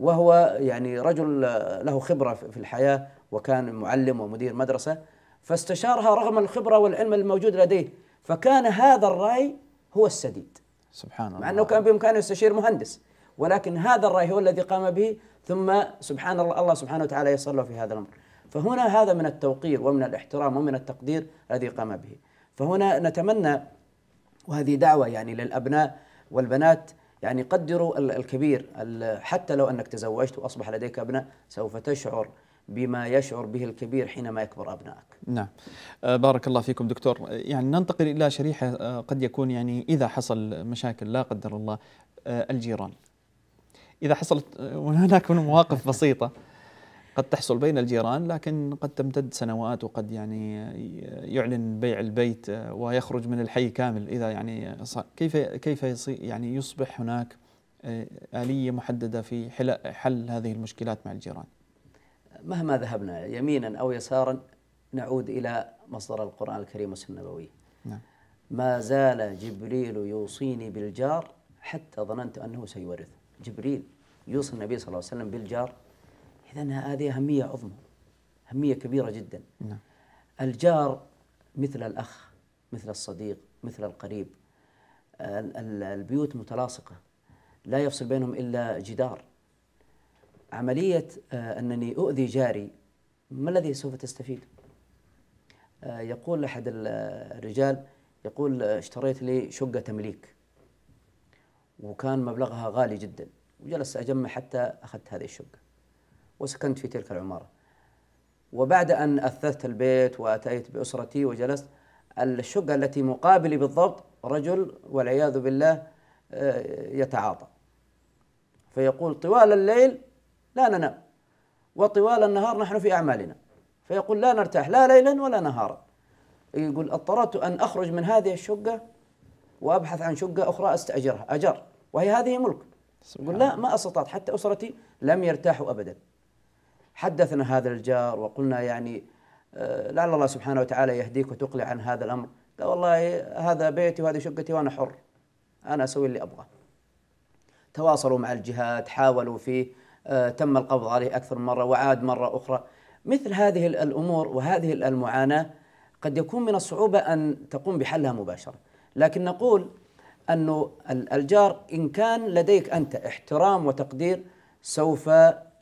وهو يعني رجل له خبرة في الحياة وكان معلم ومدير مدرسة فاستشارها رغم الخبرة والعلم الموجود لديه فكان هذا الرأي هو السديد سبحان الله مع أنه كان بإمكانه يستشير مهندس ولكن هذا الرأي هو الذي قام به ثم سبحان الله الله سبحانه وتعالى يسر له في هذا الأمر فهنا هذا من التوقير ومن الاحترام ومن التقدير الذي قام به فهنا نتمنى وهذه دعوة يعني للأبناء والبنات يعني قدروا الكبير حتى لو أنك تزوجت وأصبح لديك أبناء سوف تشعر بما يشعر به الكبير حينما يكبر أبنائك نعم أه، بارك الله فيكم دكتور يعني ننتقل إلى شريحة أه، قد يكون يعني إذا حصل مشاكل لا قدر الله أه، الجيران إذا حصلت هناك مواقف بسيطة قد تحصل بين الجيران لكن قد تمتد سنوات وقد يعني يعلن بيع البيت ويخرج من الحي كامل اذا يعني كيف كيف يعني يصبح هناك آلية محددة في حل هذه المشكلات مع الجيران؟ مهما ذهبنا يمينا أو يسارا نعود إلى مصدر القرآن الكريم والسنة النبوية نعم. ما زال جبريل يوصيني بالجار حتى ظننت أنه سيورث جبريل يوصي النبي صلى الله عليه وسلم بالجار إذا هذه أهمية عظمى أهمية كبيرة جدا نعم. الجار مثل الأخ مثل الصديق مثل القريب البيوت متلاصقة لا يفصل بينهم إلا جدار عملية آه، أنني أؤذي جاري ما الذي سوف تستفيد؟ آه، يقول أحد الرجال يقول آه، اشتريت لي شقة تمليك وكان مبلغها غالي جدا وجلست أجمع حتى أخذت هذه الشقة وسكنت في تلك العمارة وبعد أن أثثت البيت وأتيت بأسرتي وجلست الشقة التي مقابلي بالضبط رجل والعياذ بالله يتعاطى فيقول طوال الليل لا ننام وطوال النهار نحن في أعمالنا فيقول لا نرتاح لا ليلا ولا نهارا يقول اضطررت أن أخرج من هذه الشقة وأبحث عن شقة أخرى أستأجرها أجر وهي هذه ملك يقول لا ما استطعت حتى أسرتي لم يرتاحوا أبدا حدثنا هذا الجار وقلنا يعني آه، لعل الله سبحانه وتعالى يهديك وتقلع عن هذا الأمر لا والله هذا بيتي وهذه شقتي وأنا حر أنا أسوي اللي أبغاه تواصلوا مع الجهات حاولوا فيه آه، تم القبض عليه أكثر من مرة وعاد مرة أخرى مثل هذه الأمور وهذه المعاناة قد يكون من الصعوبة أن تقوم بحلها مباشرة لكن نقول أن الجار إن كان لديك أنت احترام وتقدير سوف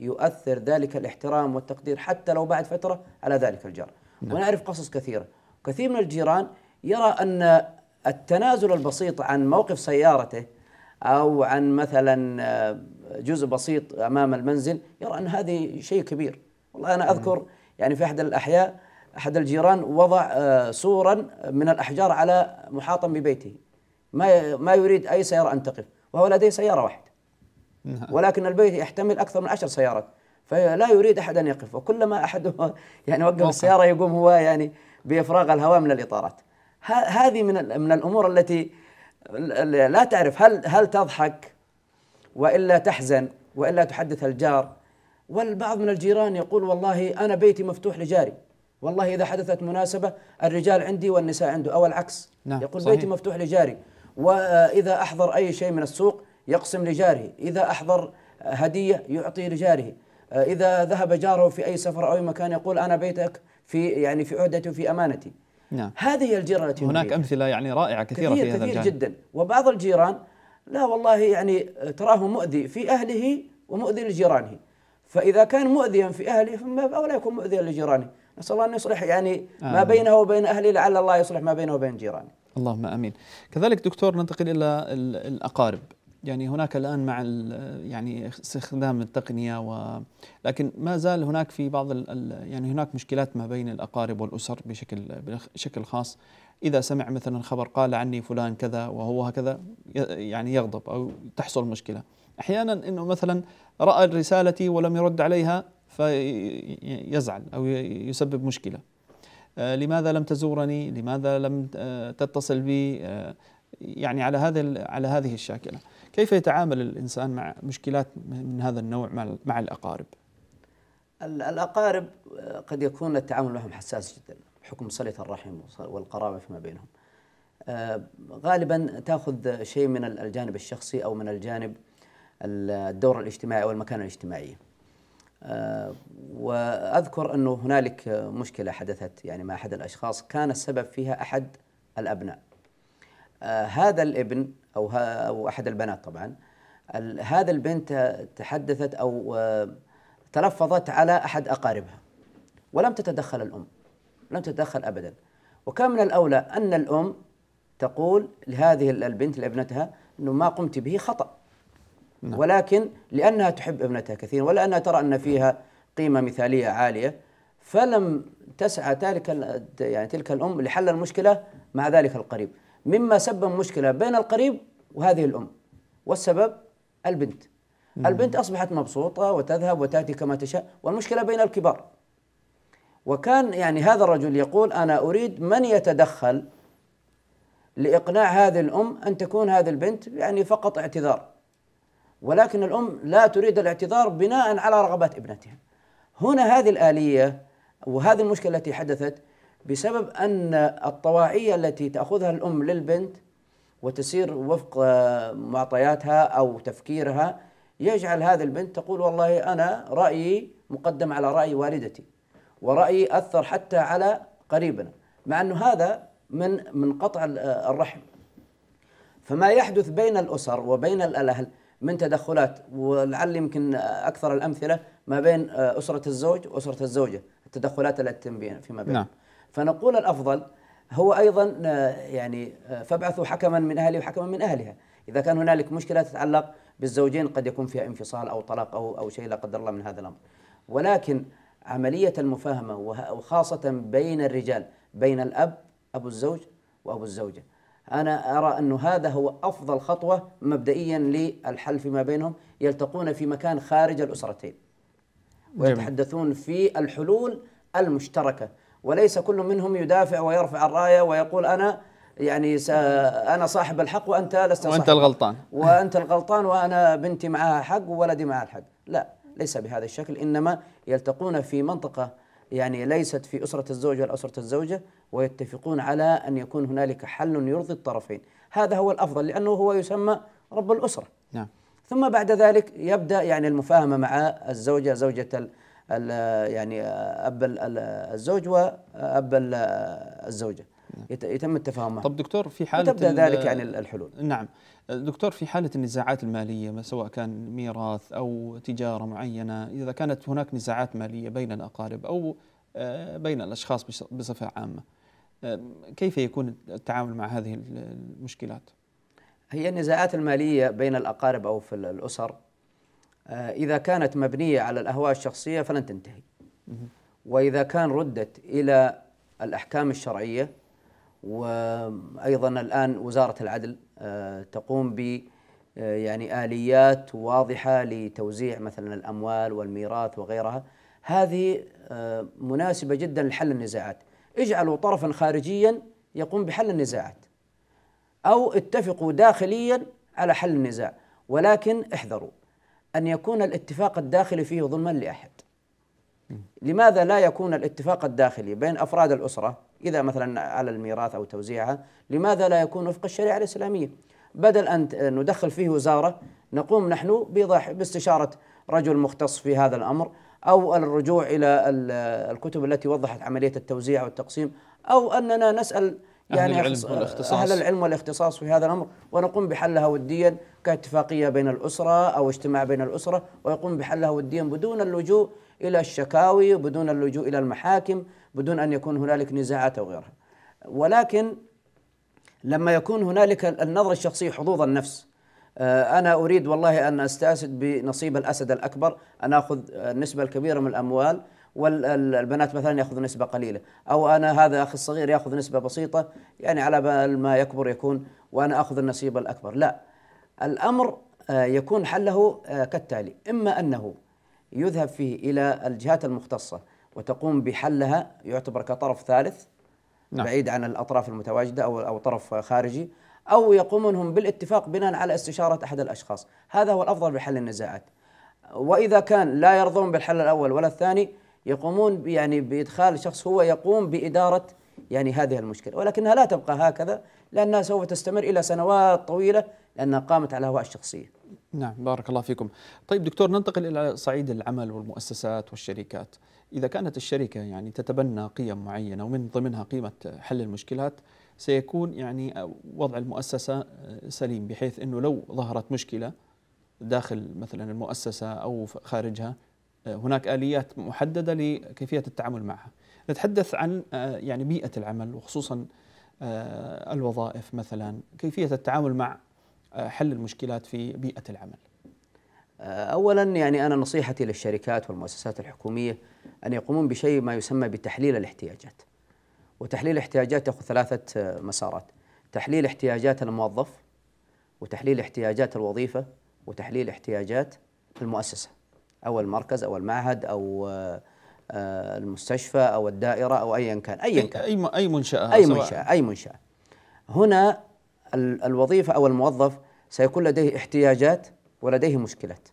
يؤثر ذلك الاحترام والتقدير حتى لو بعد فترة على ذلك الجار نعم. ونعرف قصص كثيرة كثير من الجيران يرى أن التنازل البسيط عن موقف سيارته أو عن مثلا آه، جزء بسيط أمام المنزل يرى أن هذه شيء كبير والله أنا أذكر يعني في أحد الأحياء أحد الجيران وضع سورا آه، من الأحجار على محاطا ببيته ما ما يريد أي سيارة أن تقف وهو لديه سيارة واحدة نعم. ولكن البيت يحتمل أكثر من عشر سيارات فلا يريد أحد أن يقف وكلما أحد يعني وقف السيارة يقوم هو يعني بإفراغ الهواء من الإطارات هذه من من الأمور التي لا تعرف هل هل تضحك والا تحزن والا تحدث الجار والبعض من الجيران يقول والله انا بيتي مفتوح لجاري والله اذا حدثت مناسبه الرجال عندي والنساء عنده او العكس نعم يقول صحيح. بيتي مفتوح لجاري واذا احضر اي شيء من السوق يقسم لجاره اذا احضر هديه يعطي لجاره اذا ذهب جاره في اي سفر او اي مكان يقول انا بيتك في يعني في عهدتي وفي امانتي نعم. هذه هي الجيران التي هناك أمثلة يعني رائعة كثيرة كثير في هذا كثير جدا وبعض الجيران لا والله يعني تراه مؤذي في أهله ومؤذي لجيرانه فإذا كان مؤذيا في أهله فما لا يكون مؤذيا لجيرانه نسأل الله أن يصلح يعني آه. ما بينه وبين أهله لعل الله يصلح ما بينه وبين جيرانه اللهم امين. كذلك دكتور ننتقل الى الاقارب، يعني هناك الان مع يعني استخدام التقنيه و لكن ما زال هناك في بعض ال يعني هناك مشكلات ما بين الاقارب والاسر بشكل بشكل خاص اذا سمع مثلا خبر قال عني فلان كذا وهو هكذا يعني يغضب او تحصل مشكله احيانا انه مثلا راى رسالتي ولم يرد عليها فيزعل او يسبب مشكله آه، لماذا لم تزورني لماذا لم آه، تتصل بي آه، يعني على هذا على هذه الشاكله كيف يتعامل الإنسان مع مشكلات من هذا النوع مع الأقارب؟ الأقارب آه، قد يكون التعامل معهم حساس جدا بحكم صلة الرحم والقرابة فيما بينهم آه، غالبا تأخذ شيء من الجانب الشخصي أو من الجانب الدور الاجتماعي أو المكانة الاجتماعية آه، وأذكر أنه هنالك مشكلة حدثت يعني مع أحد الأشخاص كان السبب فيها أحد الأبناء هذا الابن او او احد البنات طبعا هذا البنت تحدثت او آه، تلفظت على احد اقاربها ولم تتدخل الام لم تتدخل ابدا وكان من الاولى ان الام تقول لهذه البنت لابنتها انه ما قمت به خطا نعم. ولكن لانها تحب ابنتها كثيرا ولانها ترى ان فيها قيمه مثاليه عاليه فلم تسعى ذلك يعني تلك الام لحل المشكله مع ذلك القريب مما سبب مشكلة بين القريب وهذه الأم والسبب البنت البنت أصبحت مبسوطة وتذهب وتأتي كما تشاء والمشكلة بين الكبار وكان يعني هذا الرجل يقول أنا أريد من يتدخل لإقناع هذه الأم أن تكون هذه البنت يعني فقط اعتذار ولكن الأم لا تريد الاعتذار بناء على رغبات ابنتها هنا هذه الآلية وهذه المشكلة التي حدثت بسبب أن الطواعية التي تأخذها الأم للبنت وتسير وفق معطياتها أو تفكيرها يجعل هذه البنت تقول والله أنا رأيي مقدم على رأي والدتي ورأيي أثر حتى على قريبنا مع أنه هذا من من قطع الرحم فما يحدث بين الأسر وبين الأهل من تدخلات ولعل يمكن أكثر الأمثلة ما بين أسرة الزوج وأسرة الزوجة التدخلات التي تتم فيما بين نعم. فنقول الافضل هو ايضا آه، يعني آه، فابعثوا حكما من اهله وحكما من اهلها اذا كان هنالك مشكله تتعلق بالزوجين قد يكون فيها انفصال او طلاق او او شيء لا قدر الله من هذا الامر ولكن عمليه المفاهمه وخاصه بين الرجال بين الاب ابو الزوج وابو الزوجه انا ارى انه هذا هو افضل خطوه مبدئيا للحل فيما بينهم يلتقون في مكان خارج الاسرتين ويتحدثون في الحلول المشتركه وليس كل منهم يدافع ويرفع الرايه ويقول انا يعني انا صاحب الحق وانت لست وانت صاحب الغلطان وانت الغلطان وانا بنتي معها حق وولدي معها الحق لا ليس بهذا الشكل انما يلتقون في منطقه يعني ليست في اسره الزوج ولا اسره الزوجه ويتفقون على ان يكون هنالك حل يرضي الطرفين هذا هو الافضل لانه هو يسمى رب الاسره نعم ثم بعد ذلك يبدا يعني المفاهمه مع الزوجه زوجه يعني اب الزوج واب الزوجه يتم التفاهم طب دكتور في حاله تبدا ذلك يعني الحلول نعم دكتور في حاله النزاعات الماليه سواء كان ميراث او تجاره معينه اذا كانت هناك نزاعات ماليه بين الاقارب او آه، بين الاشخاص بصفه عامه آه، كيف يكون التعامل مع هذه المشكلات؟ هي النزاعات الماليه بين الاقارب او في الاسر آه، إذا كانت مبنية على الأهواء الشخصية فلن تنتهي وإذا كان ردت إلى الأحكام الشرعية وأيضا الآن وزارة العدل آه، تقوم ب آه، يعني آليات واضحة لتوزيع مثلا الأموال والميراث وغيرها هذه مناسبة جدا لحل النزاعات اجعلوا طرفا خارجيا يقوم بحل النزاعات أو اتفقوا داخليا على حل النزاع ولكن احذروا أن يكون الاتفاق الداخلي فيه ظلما لأحد لماذا لا يكون الاتفاق الداخلي بين أفراد الأسرة إذا مثلا على الميراث أو توزيعها لماذا لا يكون وفق الشريعة الإسلامية بدل أن ندخل فيه وزارة نقوم نحن باستشارة رجل مختص في هذا الأمر أو الرجوع إلى الكتب التي وضحت عملية التوزيع والتقسيم أو أننا نسأل يعني أهل العلم والاختصاص أهل العلم والاختصاص في هذا الأمر ونقوم بحلها وديا كاتفاقية بين الأسرة أو اجتماع بين الأسرة ويقوم بحلها وديا بدون اللجوء إلى الشكاوي بدون اللجوء إلى المحاكم بدون أن يكون هنالك نزاعات أو غيرها ولكن لما يكون هنالك النظرة الشخصية حظوظ النفس آه، أنا أريد والله أن أستأسد بنصيب الأسد الأكبر أن أخذ آه، النسبة الكبيرة من الأموال والبنات مثلا ياخذ نسبه قليله او انا هذا اخي الصغير ياخذ نسبه بسيطه يعني على بال ما يكبر يكون وانا اخذ النصيب الاكبر لا الامر آه، يكون حله آه، كالتالي اما انه يذهب فيه الى الجهات المختصه وتقوم بحلها يعتبر كطرف ثالث نعم. بعيد عن الاطراف المتواجده او او طرف خارجي او يقومون هم بالاتفاق بناء على استشاره احد الاشخاص، هذا هو الافضل بحل النزاعات. واذا كان لا يرضون بالحل الاول ولا الثاني يقومون يعني بادخال شخص هو يقوم باداره يعني هذه المشكله ولكنها لا تبقى هكذا لانها سوف تستمر الى سنوات طويله لانها قامت على هواء الشخصيه. نعم بارك الله فيكم. طيب دكتور ننتقل الى صعيد العمل والمؤسسات والشركات. اذا كانت الشركه يعني تتبنى قيم معينه ومن ضمنها قيمه حل المشكلات سيكون يعني وضع المؤسسه سليم بحيث انه لو ظهرت مشكله داخل مثلا المؤسسه او خارجها هناك اليات محدده لكيفيه التعامل معها. نتحدث عن آه، يعني بيئه العمل وخصوصا آه، الوظائف مثلا، كيفيه التعامل مع آه، حل المشكلات في بيئه العمل. اولا يعني انا نصيحتي للشركات والمؤسسات الحكوميه ان يقومون بشيء ما يسمى بتحليل الاحتياجات. وتحليل الاحتياجات ياخذ ثلاثه مسارات. تحليل احتياجات الموظف وتحليل احتياجات الوظيفه وتحليل احتياجات المؤسسه. او المركز او المعهد او آه، المستشفى او الدائره او ايا كان ايا كان اي اي منشاه اي منشاه اي منشاه هنا الوظيفه او الموظف سيكون لديه احتياجات ولديه مشكلات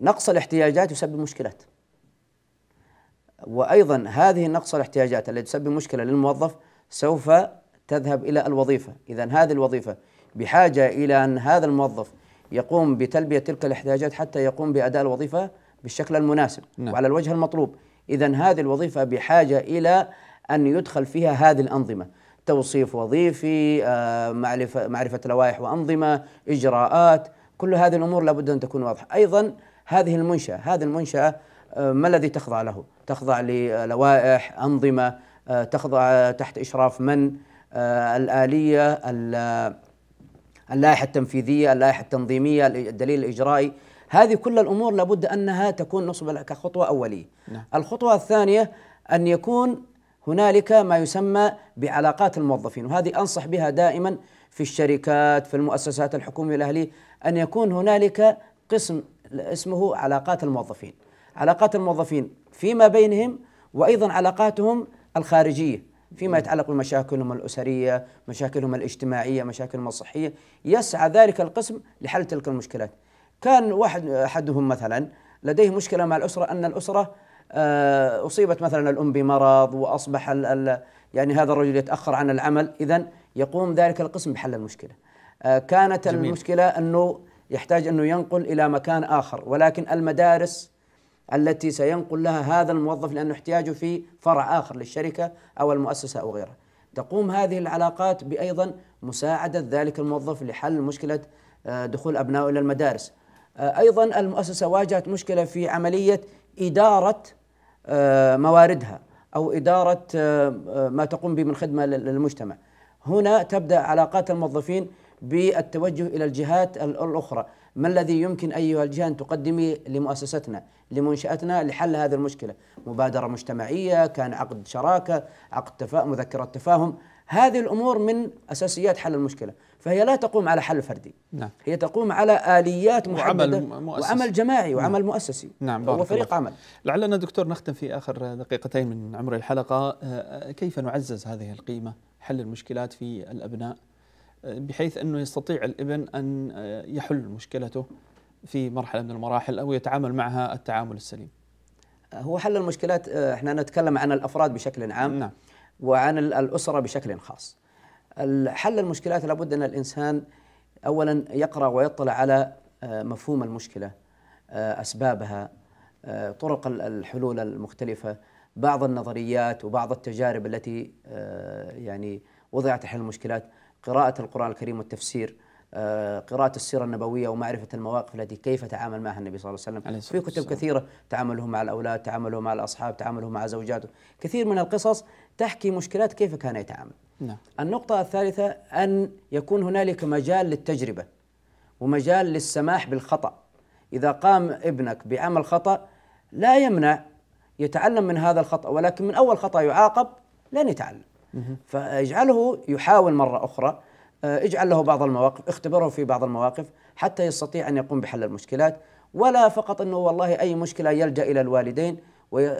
نقص الاحتياجات يسبب مشكلات وايضا هذه نقص الاحتياجات التي تسبب مشكله للموظف سوف تذهب الى الوظيفه اذا هذه الوظيفه بحاجه الى ان هذا الموظف يقوم بتلبية تلك الاحتياجات حتى يقوم بأداء الوظيفة بالشكل المناسب نعم. وعلى الوجه المطلوب إذا هذه الوظيفة بحاجة إلى أن يدخل فيها هذه الأنظمة توصيف وظيفي آه، معرفة, معرفة لوائح وأنظمة إجراءات كل هذه الأمور لابد أن تكون واضحة أيضا هذه المنشأة هذه المنشأة آه، ما الذي تخضع له تخضع للوائح أنظمة آه، تخضع تحت إشراف من الآلية اللائحة التنفيذية اللائحة التنظيمية الدليل الإجرائي هذه كل الأمور لابد أنها تكون نصب كخطوة أولية نعم. الخطوة الثانية أن يكون هنالك ما يسمى بعلاقات الموظفين وهذه أنصح بها دائما في الشركات في المؤسسات الحكومية الأهلية أن يكون هنالك قسم اسمه علاقات الموظفين علاقات الموظفين فيما بينهم وأيضا علاقاتهم الخارجية فيما يتعلق بمشاكلهم الأسرية مشاكلهم الاجتماعية مشاكلهم الصحية يسعى ذلك القسم لحل تلك المشكلات كان واحد أحدهم مثلا لديه مشكلة مع الأسرة أن الأسرة آه، أصيبت مثلا الأم بمرض وأصبح الـ الـ يعني هذا الرجل يتأخر عن العمل إذا يقوم ذلك القسم بحل المشكلة آه، كانت جميل. المشكلة أنه يحتاج أنه ينقل إلى مكان آخر ولكن المدارس التي سينقل لها هذا الموظف لأنه احتياجه في فرع آخر للشركة أو المؤسسة أو غيرها تقوم هذه العلاقات بأيضا مساعدة ذلك الموظف لحل مشكلة آه، دخول أبنائه إلى المدارس آه، أيضا المؤسسة واجهت مشكلة في عملية إدارة آه، مواردها أو إدارة ما تقوم به من خدمة للمجتمع هنا تبدأ علاقات الموظفين بالتوجه إلى الجهات الأخرى ما الذي يمكن أيها الجهة أن تقدمي لمؤسستنا لمنشأتنا لحل هذه المشكلة مبادرة مجتمعية كان عقد شراكة عقد تفا... مذكرة تفاهم هذه الأمور من أساسيات حل المشكلة فهي لا تقوم على حل فردي نعم. هي تقوم على آليات محددة وعمل, مؤسس. وعمل جماعي وعمل نعم. مؤسسي نعم بارك وفريق عمل لعلنا دكتور نختم في آخر دقيقتين من عمر الحلقة آه، آه، كيف نعزز هذه القيمة حل المشكلات في الأبناء بحيث أنه يستطيع الابن أن يحل مشكلته في مرحلة من المراحل أو يتعامل معها التعامل السليم هو حل المشكلات آه، احنا نتكلم عن الأفراد بشكل عام نعم. وعن الأسرة بشكل خاص حل المشكلات لابد أن الإنسان أولا يقرأ ويطلع على آه، مفهوم المشكلة آه، أسبابها طرق الحلول المختلفة بعض النظريات وبعض التجارب التي يعني وضعت حل المشكلات قراءة القرآن الكريم والتفسير آه، قراءة السيرة النبوية ومعرفة المواقف التي كيف تعامل معها النبي صلى الله عليه وسلم في كتب كثيرة تعامله مع الأولاد تعامله مع الأصحاب تعامله مع زوجاته كثير من القصص تحكي مشكلات كيف كان يتعامل نعم. النقطة الثالثة أن يكون هنالك مجال للتجربة ومجال للسماح بالخطأ إذا قام ابنك بعمل خطأ لا يمنع يتعلم من هذا الخطأ ولكن من أول خطأ يعاقب لن يتعلم فاجعله يحاول مرة أخرى آه، اجعل له بعض المواقف اختبره في بعض المواقف حتى يستطيع أن يقوم بحل المشكلات ولا فقط أنه والله أي مشكلة يلجأ إلى الوالدين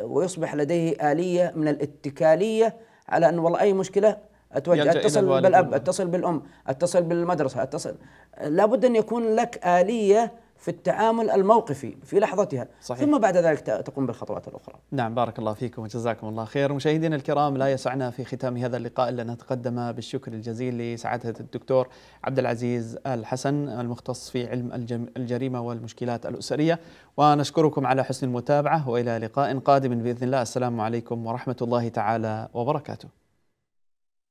ويصبح لديه آلية من الاتكالية على أن والله أي مشكلة أتوجه أتصل بالأب أتصل بالأم أتصل بالمدرسة أتصل لابد أن يكون لك آلية في التعامل الموقفي في لحظتها صحيح. ثم بعد ذلك تقوم بالخطوات الأخرى نعم بارك الله فيكم وجزاكم الله خير مشاهدينا الكرام لا يسعنا في ختام هذا اللقاء إلا نتقدم بالشكر الجزيل لسعادة الدكتور عبد العزيز الحسن المختص في علم الجريمة والمشكلات الأسرية ونشكركم على حسن المتابعة وإلى لقاء قادم بإذن الله السلام عليكم ورحمة الله تعالى وبركاته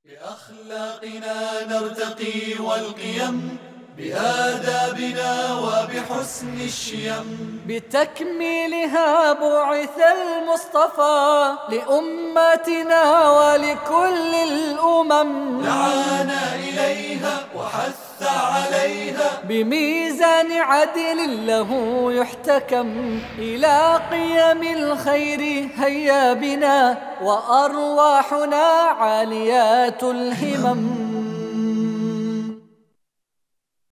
بأخلاقنا نرتقي والقيم بآدابنا وبحسن الشيم بتكميلها بعث المصطفى لأمتنا ولكل الأمم دعانا إليها وحث عليها بميزان عدل له يحتكم إلى قيم الخير هيا بنا وأرواحنا عاليات الهمم